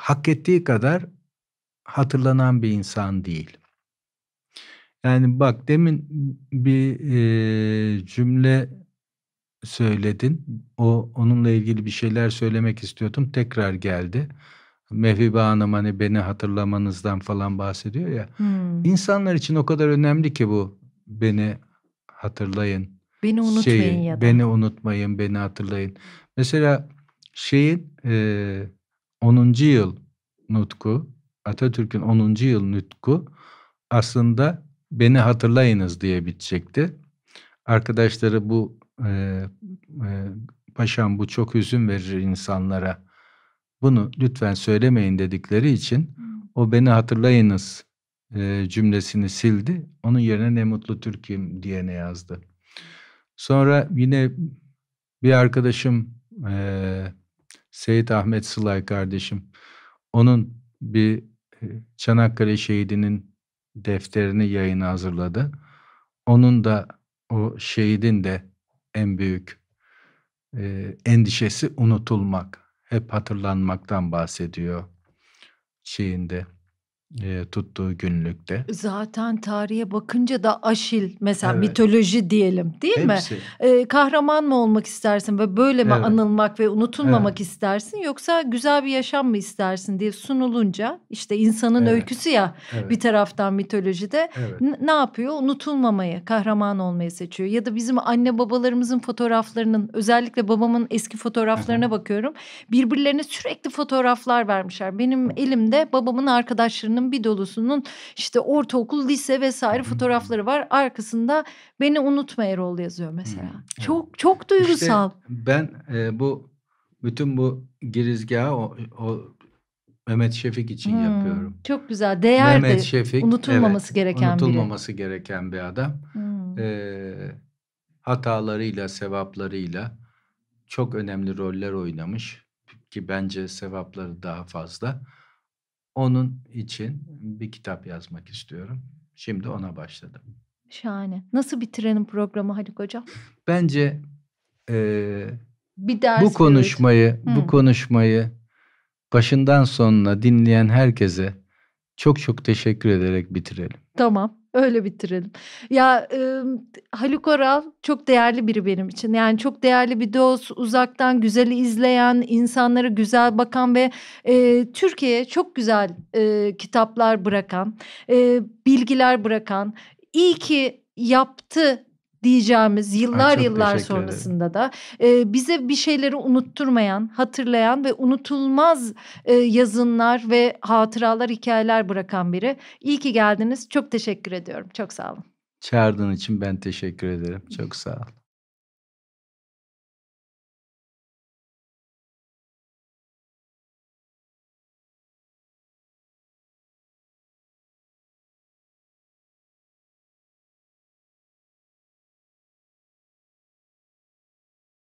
hak ettiği kadar hatırlanan bir insan değil. Yani bak demin bir e, cümle söyledin. O onunla ilgili bir şeyler söylemek istiyordum. Tekrar geldi. Mehvibe Hanım hani beni hatırlamanızdan falan bahsediyor ya. Hmm. İnsanlar için o kadar önemli ki bu beni hatırlayın. Beni unutmayın şeyi, ya da. Beni unutmayın, beni hatırlayın. Mesela şeyin e, 10. yıl nutku, Atatürk'ün 10. yıl nutku aslında beni hatırlayınız diye bitecekti. Arkadaşları bu e, e, paşam bu çok hüzün verir insanlara. Bunu lütfen söylemeyin dedikleri için o beni hatırlayınız e, cümlesini sildi. Onun yerine ne mutlu Türk'üm diye ne yazdı. Sonra yine bir arkadaşım e, Seyit Ahmet Sılay kardeşim. Onun bir e, Çanakkale şehidinin defterini yayına hazırladı. Onun da o şehidin de en büyük e, endişesi unutulmak. Hep hatırlanmaktan bahsediyor şeyinde Eee, tuttuğu günlükte. Zaten tarihe bakınca da Aşil mesela Evet. mitoloji diyelim değil mi? Hepsi. E, kahraman mı olmak istersin ve böyle mi Evet. anılmak ve Evet. unutulmamak istersin yoksa güzel bir yaşam mı istersin diye sunulunca işte insanın Evet. öyküsü ya bir taraftan mitolojide Evet. n- ne yapıyor? Unutulmamayı, kahraman olmayı seçiyor. Ya da bizim anne babalarımızın fotoğraflarının özellikle babamın eski fotoğraflarına bakıyorum. Birbirlerine sürekli fotoğraflar vermişler. Benim elimde babamın arkadaşlarının fotoğraflarının bir dolusunun işte ortaokul, lise vesaire fotoğrafları var. Arkasında beni unutma Erol yazıyor mesela. Hmm. Çok çok duygusal. İşte ben e, bu bütün bu girizgahı o, o Mehmet Şefik için hmm, yapıyorum. Çok güzel. değerli Mehmet Şefik. Unutulmaması evet, gereken Unutulmaması biri. gereken bir adam. Hmm. Ee, hatalarıyla, sevaplarıyla çok önemli roller oynamış. Ki bence sevapları daha fazla. Onun için bir kitap yazmak istiyorum. Şimdi ona başladım. Şahane. Nasıl bitirelim programı Haluk Hocam? Bence e, bir ders bu konuşmayı, hmm. bu konuşmayı başından sonuna dinleyen herkese çok çok teşekkür ederek bitirelim. Tamam. Öyle bitirelim. Ya e, Haluk Oral çok değerli biri benim için. Yani çok değerli bir dost, uzaktan güzeli izleyen, insanlara güzel bakan ve e, Türkiye'ye çok güzel e, kitaplar bırakan, e, bilgiler bırakan. İyi ki yaptı diyeceğimiz yıllar Ay, yıllar sonrasında ederim. da e, bize bir şeyleri unutturmayan, hatırlayan ve unutulmaz e, yazınlar ve hatıralar, hikayeler bırakan biri. İyi ki geldiniz. Çok teşekkür ediyorum. Çok sağ olun. Çağırdığın için ben teşekkür ederim. Çok sağ ol.